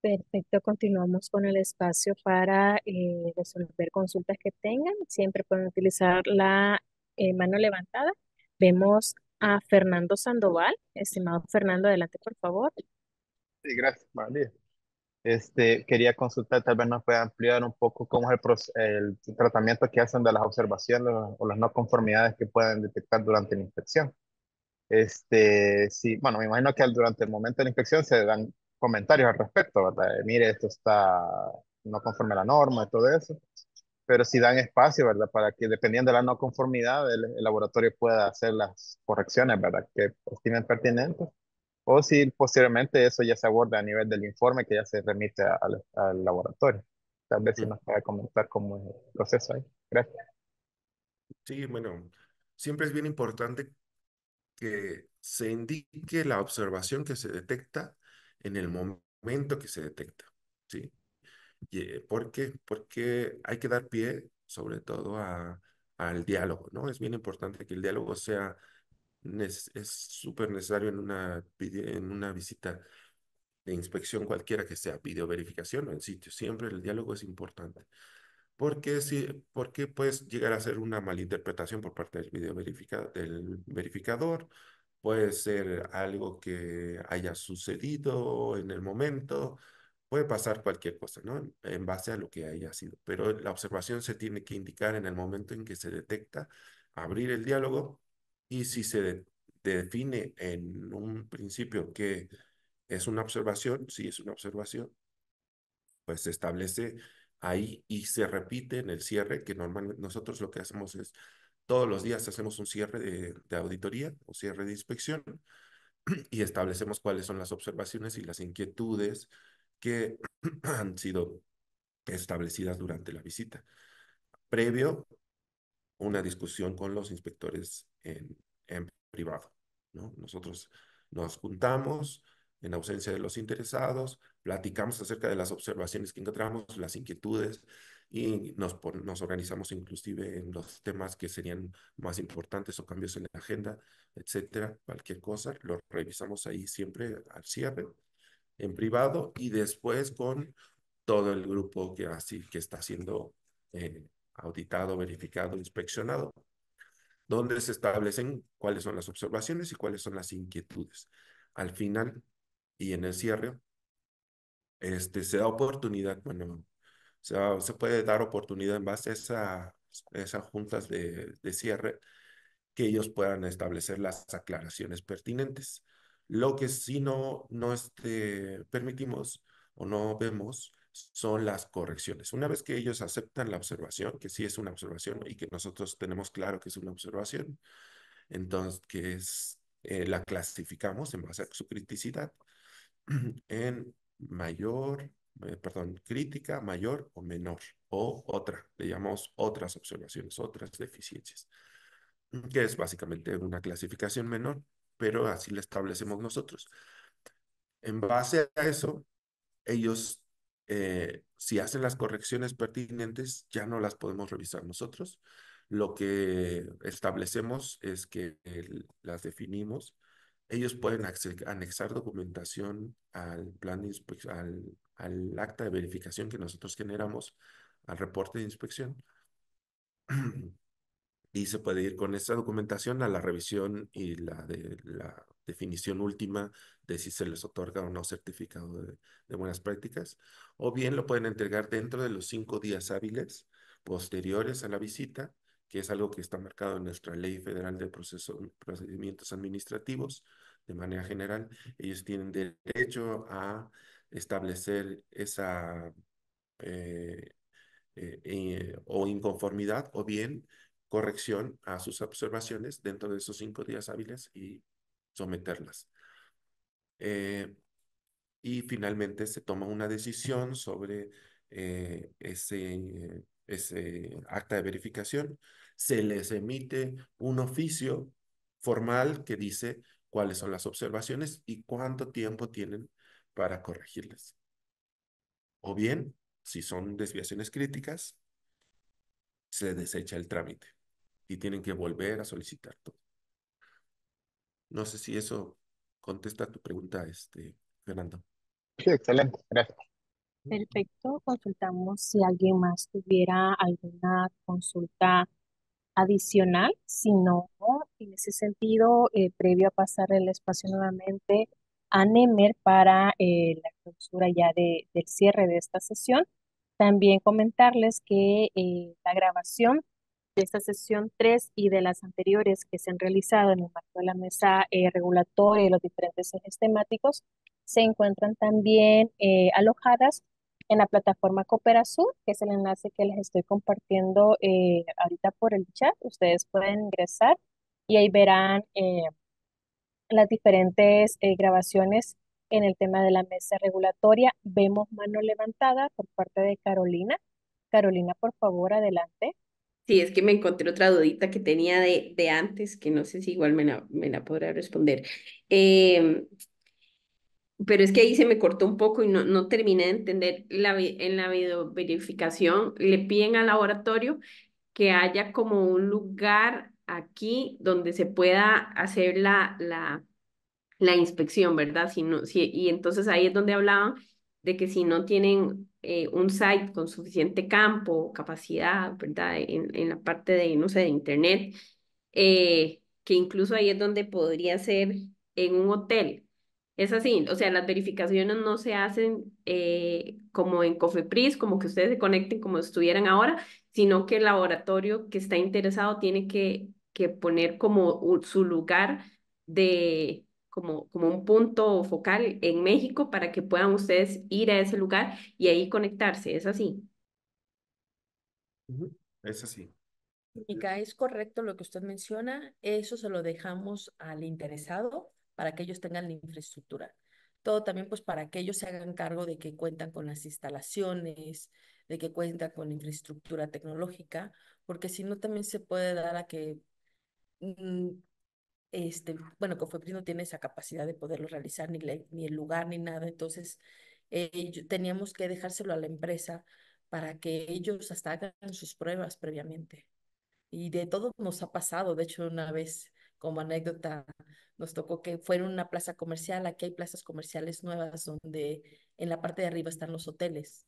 Perfecto, continuamos con el espacio para eh, resolver consultas que tengan. Siempre pueden utilizar la eh, mano levantada Vemos a Fernando Sandoval. Estimado Fernando, adelante, por favor. Sí, gracias, María. Este, quería consultar, tal vez nos pueda ampliar un poco cómo es el, el, tratamiento que hacen de las observaciones o las no conformidades que pueden detectar durante la inspección. Este, sí, bueno, me imagino que durante el momento de la inspección se dan comentarios al respecto, ¿verdad? Mire, esto está no conforme a la norma y todo eso pero si dan espacio, ¿verdad? Para que dependiendo de la no conformidad, el, laboratorio pueda hacer las correcciones, ¿verdad? Que estimen pertinentes. O si posteriormente eso ya se aborda a nivel del informe que ya se remite al laboratorio. Tal vez si nos puede comentar cómo es el proceso ahí. Gracias. Sí, bueno, siempre es bien importante que se indique la observación que se detecta en el momento que se detecta. ¿sí? ¿Por qué? Porque hay que dar pie, sobre todo, a, al diálogo, ¿no? Es bien importante que el diálogo sea, es súper necesario en una, en una visita de inspección cualquiera que sea, videoverificación o en sitio. Siempre el diálogo es importante. Porque, si, porque puedes llegar a ser una malinterpretación por parte del, video del verificador, puede ser algo que haya sucedido en el momento, puede pasar cualquier cosa, ¿no? En base a lo que haya sido. Pero la observación se tiene que indicar en el momento en que se detecta, abrir el diálogo y si se define en un principio que es una observación, si es una observación, pues se establece ahí y se repite en el cierre, que normalmente nosotros lo que hacemos es, todos los días hacemos un cierre de, de auditoría o cierre de inspección (clears throat) y establecemos cuáles son las observaciones y las inquietudes que (clears throat) han sido establecidas durante la visita. Previo, una discusión con los inspectores en, en privado. ¿no? Nosotros nos juntamos en ausencia de los interesados, platicamos acerca de las observaciones que encontramos, las inquietudes y nos, nos organizamos inclusive en los temas que serían más importantes o cambios en la agenda, etcétera, cualquier cosa, lo revisamos ahí siempre al cierre en privado y después con todo el grupo que, así, que está siendo eh, auditado, verificado, inspeccionado, donde se establecen cuáles son las observaciones y cuáles son las inquietudes. Al final y en el cierre, este, se da oportunidad, bueno, se, se puede dar oportunidad en base a esas juntas de, de cierre que ellos puedan establecer las aclaraciones pertinentes. Lo que sí no, este, permitimos o no vemos son las correcciones. Una vez que ellos aceptan la observación, que sí es una observación y que nosotros tenemos claro que es una observación, entonces eh, la clasificamos en base a su criticidad (clears throat) en mayor, eh, perdón, crítica, mayor o menor, o otra, le llamamos otras observaciones, otras deficiencias, que es básicamente una clasificación menor pero así lo establecemos nosotros. En base a eso, ellos, eh, si hacen las correcciones pertinentes, ya no las podemos revisar nosotros. Lo que establecemos es que las definimos. Ellos pueden anexar documentación al plan de al, al acta de verificación que nosotros generamos, al reporte de inspección. (clears throat) y se puede ir con esa documentación a la revisión y la, de, la definición última de si se les otorga o no certificado de, buenas prácticas, o bien lo pueden entregar dentro de los cinco días hábiles posteriores a la visita, que es algo que está marcado en nuestra Ley Federal de Procedimientos Administrativos. De manera general, ellos tienen derecho a establecer esa eh, eh, eh, o inconformidad o bien corrección a sus observaciones dentro de esos cinco días hábiles y someterlas. Eh, y finalmente se toma una decisión sobre eh, ese, ese acta de verificación. Se les emite un oficio formal que dice cuáles son las observaciones y cuánto tiempo tienen para corregirlas. O bien, si son desviaciones críticas, se desecha el trámite y tienen que volver a solicitar todo. No sé si eso contesta tu pregunta, este, Fernando. Sí, excelente, gracias. Perfecto, consultamos si alguien más tuviera alguna consulta adicional, si no, en ese sentido, eh, previo a pasar el espacio nuevamente a Nemer para eh, la clausura ya del cierre de esta sesión, también comentarles que eh, la grabación de esta sesión 3 y de las anteriores que se han realizado en el marco de la mesa eh, regulatoria y los diferentes ejes temáticos se encuentran también eh, alojadas en la plataforma Cooperasur, que es el enlace que les estoy compartiendo eh, ahorita por el chat. Ustedes pueden ingresar y ahí verán las diferentes grabaciones en el tema de la mesa regulatoria. Vemos mano levantada por parte de Carolina. Carolina, por favor, adelante. Sí, es que me encontré otra dudita que tenía de, de antes, que no sé si igual me la, me podrá responder. Em, pero es que ahí se me cortó un poco y no, no terminé de entender. La, en la videoverificación le piden al laboratorio que haya como un lugar aquí donde se pueda hacer la, la, la inspección, ¿verdad? y entonces ahí es donde hablaban de que si no tienen eh, un site con suficiente campo, capacidad, ¿verdad? En, en la parte de, no sé, de internet, eh, que incluso ahí es donde podría ser en un hotel. Es así, o sea, las verificaciones no se hacen eh, como en Cofepris, como que ustedes se conecten como estuvieran ahora, sino que el laboratorio que está interesado tiene que, que poner como su lugar de, como, como un punto focal en México para que puedan ustedes ir a ese lugar y ahí conectarse, ¿es así? Es así. Mica, es correcto lo que usted menciona, eso se lo dejamos al interesado para que ellos tengan la infraestructura. Todo también pues para que ellos se hagan cargo de que cuentan con las instalaciones, de que cuentan con infraestructura tecnológica, porque si no también se puede dar a que mm, este, bueno, Cofepris no tiene esa capacidad de poderlo realizar, ni, ni el lugar, ni nada. Entonces, eh, teníamos que dejárselo a la empresa para que ellos hasta hagan sus pruebas previamente. Y de todo nos ha pasado. De hecho, una vez, como anécdota, nos tocó que fuera una plaza comercial. Aquí hay plazas comerciales nuevas donde en la parte de arriba están los hoteles.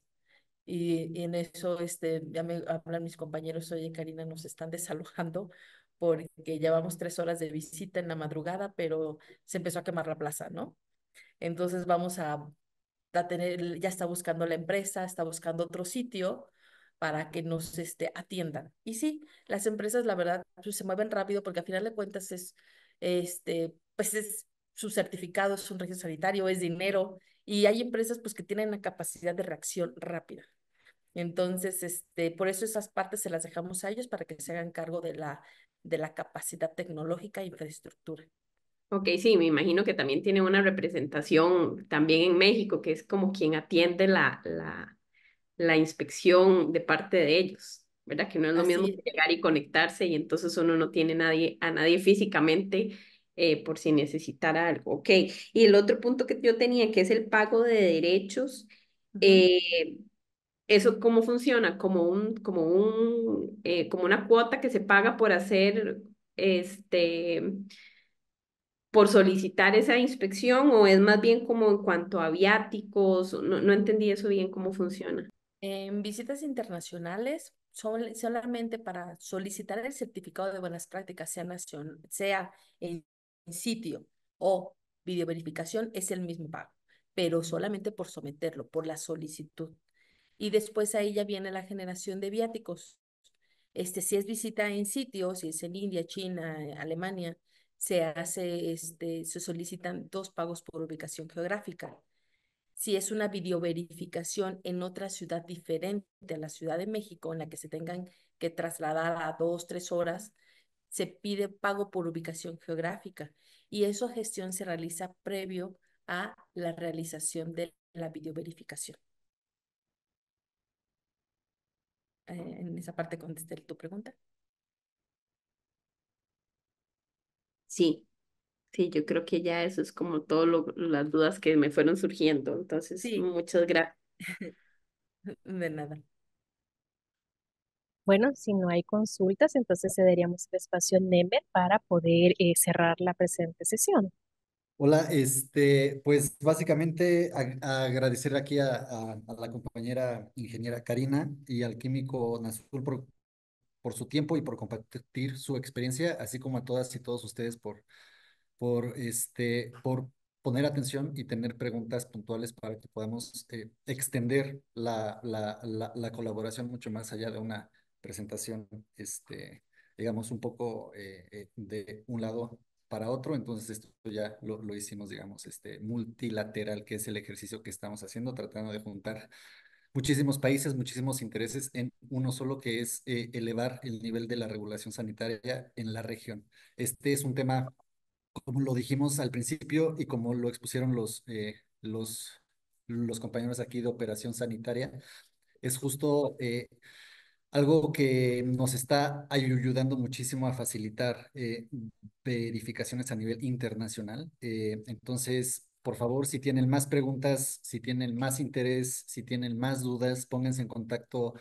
Y, en eso, este, ya me hablan mis compañeros, en Karina, nos están desalojando porque llevamos tres horas de visita en la madrugada, pero se empezó a quemar la plaza, ¿no? Entonces vamos a, tener, ya está buscando la empresa, está buscando otro sitio para que nos este, atiendan. Y sí, las empresas, la verdad, pues, se mueven rápido porque al final de cuentas es, este, pues es su certificado, es un registro sanitario, es dinero, y hay empresas pues que tienen la capacidad de reacción rápida. Entonces, este, por eso esas partes se las dejamos a ellos para que se hagan cargo de la de la capacidad tecnológica y e infraestructura. Ok, sí, me imagino que también tiene una representación también en México, que es como quien atiende la, la, la inspección de parte de ellos, ¿verdad? Que no es lo mismo llegar y conectarse y entonces uno no tiene nadie, a nadie físicamente eh, por si necesitara algo. Ok, y el otro punto que yo tenía, que es el pago de derechos, ¿Eso cómo funciona? Como, un, como, un, eh, como una cuota que se paga por hacer, este, por solicitar esa inspección o es más bien como en cuanto a viáticos? No, entendí eso bien cómo funciona. En visitas internacionales, solamente para solicitar el certificado de buenas prácticas, sea, sea en sitio o videoverificación, es el mismo pago, pero solamente por someterlo, por la solicitud. Y después ahí ya viene la generación de viáticos. Este, si es visita en sitio, si es en India, China, eh, Alemania, se hace, este, se solicitan dos pagos por ubicación geográfica. Si es una videoverificación en otra ciudad diferente a la Ciudad de México, en la que se tengan que trasladar a dos, tres horas, se pide pago por ubicación geográfica y esa gestión se realiza previo a la realización de la videoverificación. Eh, en esa parte contesté tu pregunta. Sí, sí, yo creo que ya eso es como todas las dudas que me fueron surgiendo. Entonces, sí. muchas gracias. (laughs) De nada. Bueno, si no hay consultas, entonces cederíamos el espacio NEMER para poder eh, cerrar la presente sesión. Hola, este, pues básicamente agradecer aquí a, la compañera ingeniera Karina y al químico Nazul por, su tiempo y por compartir su experiencia, así como a todas y todos ustedes por, por, este, por poner atención y tener preguntas puntuales para que podamos eh, extender la, colaboración mucho más allá de una presentación, este, digamos, un poco eh, eh, de un lado para otro. Entonces esto ya lo, lo hicimos, digamos, este multilateral, que es el ejercicio que estamos haciendo, tratando de juntar muchísimos países, muchísimos intereses en uno solo, que es eh, elevar el nivel de la regulación sanitaria en la región. Este es un tema, como lo dijimos al principio y como lo expusieron los, eh, los, los compañeros aquí de operación sanitaria, es justo... Eh, algo que nos está ayudando muchísimo a facilitar eh, verificaciones a nivel internacional. Eh, entonces, por favor, si tienen más preguntas, si tienen más interés, si tienen más dudas, pónganse en contacto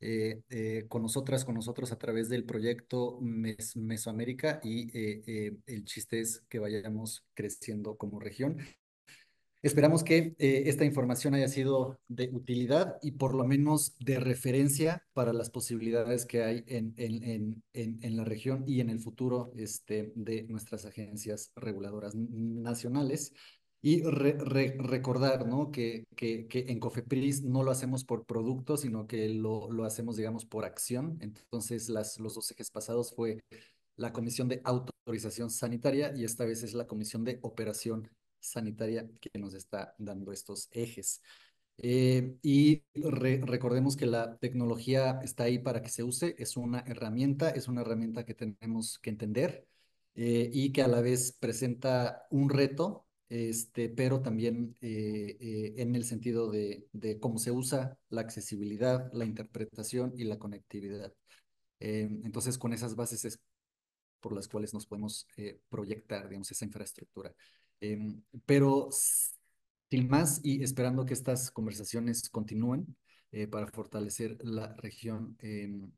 eh, con nosotras, con nosotros a través del proyecto Mesoamérica y el chiste es que vayamos creciendo como región. Esperamos que eh, esta información haya sido de utilidad y por lo menos de referencia para las posibilidades que hay en, en, la región y en el futuro este, de nuestras agencias reguladoras nacionales. Y recordar ¿no? que, que, que, en COFEPRIS no lo hacemos por producto, sino que lo, hacemos, digamos, por acción. Entonces, las, los dos ejes pasados fue la Comisión de Autorización Sanitaria y esta vez es la Comisión de Operación sanitaria que nos está dando estos ejes. Eh, y recordemos que la tecnología está ahí para que se use, es una herramienta, es una herramienta que tenemos que entender eh, y que a la vez presenta un reto, este, pero también eh, en el sentido de, cómo se usa la accesibilidad, la interpretación y la conectividad. entonces, con esas bases es por las cuales nos podemos proyectar, digamos, esa infraestructura. Em, pero sin más y esperando que estas conversaciones continúen eh, para fortalecer la región, em,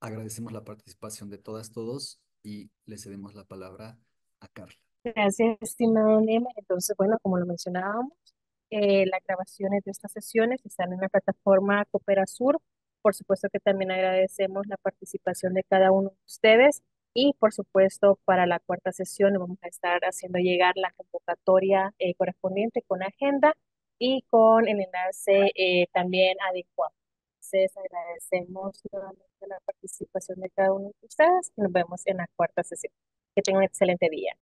agradecemos la participación de todas, todos y le cedemos la palabra a Carla. Gracias, estimado Nema. Entonces, bueno, como lo mencionábamos, eh, las grabaciones de estas sesiones están en la plataforma Coopera Sur. Por supuesto que también agradecemos la participación de cada uno de ustedes y por supuesto, para la cuarta sesión vamos a estar haciendo llegar la convocatoria eh, correspondiente con agenda y con el enlace eh, también adecuado. Entonces, agradecemos nuevamente la participación de cada uno de ustedes. Nos vemos en la cuarta sesión. Que tengan un excelente día.